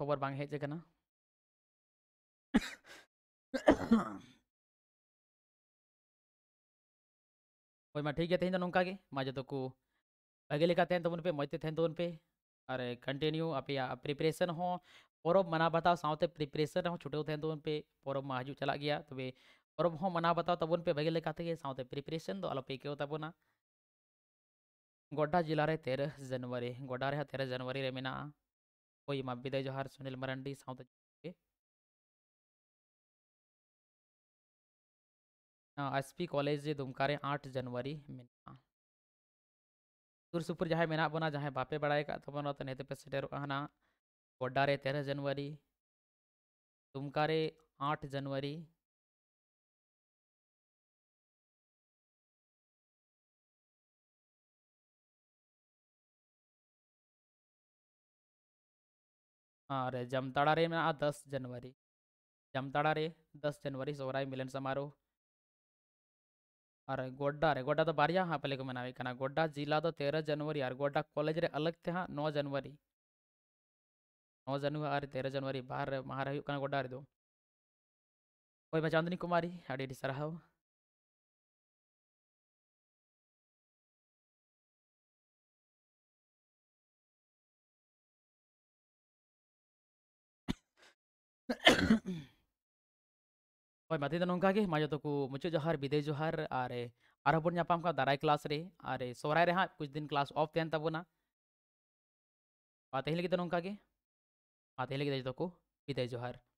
खबर बा हजना हाँ ठीक है तेज नौका माँ जो को बगेबन पे मजते थे तो तो पे और कंटिन्यू आप प्रिपरेशन परब मना बात साथ प्रिपरेशन छुटे थे पे परब हजू चला गया तबे तो पर्व ᱦᱚᱸ ᱢᱟᱱᱟᱣ ᱵᱟᱛᱟᱣ ᱛᱟᱵᱚᱱ ᱯᱮ ᱵᱷᱟᱹᱜᱤ ᱞᱮᱠᱟ ᱛᱮᱜᱮ ᱥᱟᱶᱛᱮ ᱯᱨᱤᱯᱟᱨᱮᱥᱚᱱ ᱫᱚ ᱟᱞᱚᱯᱮ ᱛᱟᱵᱚᱱᱟ गोड्डा जिला रे तेरह जनवरी गोड्डा रे तेरह जनवरी रे मेना कोई मा बिदाय जोहार सुनील मरांडी साउथ हाँ, एसपी कॉलेज दुमका आठ जनवरी मेना सुरसुपुर जहाँ मेना बना जहाँ बापे बड़ा तबन तो नेते पे सेटेर हना गोड्डा तेरह जनवरी दुमका आठ जनवरी हाँ अरे जमताड़ा रे में हाँ दस जनवरी जमताड़ा रे दस जनवरी सोहराय मिलन समारोह अरे गोड्डा रे गोड्डा तो बारिया हाँ पहले को मनावे कना गोड्डा जिला तो तेरह जनवरी यार गोड्डा कॉलेज रे अलग थे हाँ नौ जनवरी नौ जनवरी हाँ, अरे तेरह जनवरी बाहर महाराज कना गोड्डा रे दो कोई चांदनी कुमारी अड़ी सारा <coughs> हाई बात माजो तक तो मुचाद जोहार बिदे जोहार और आर बनपाम दाराय क्लास रे और सर हाँ कुछ दिन क्लास ऑफ तेन तबना तेहन लगे तो नौका जो को बिदे जहाँ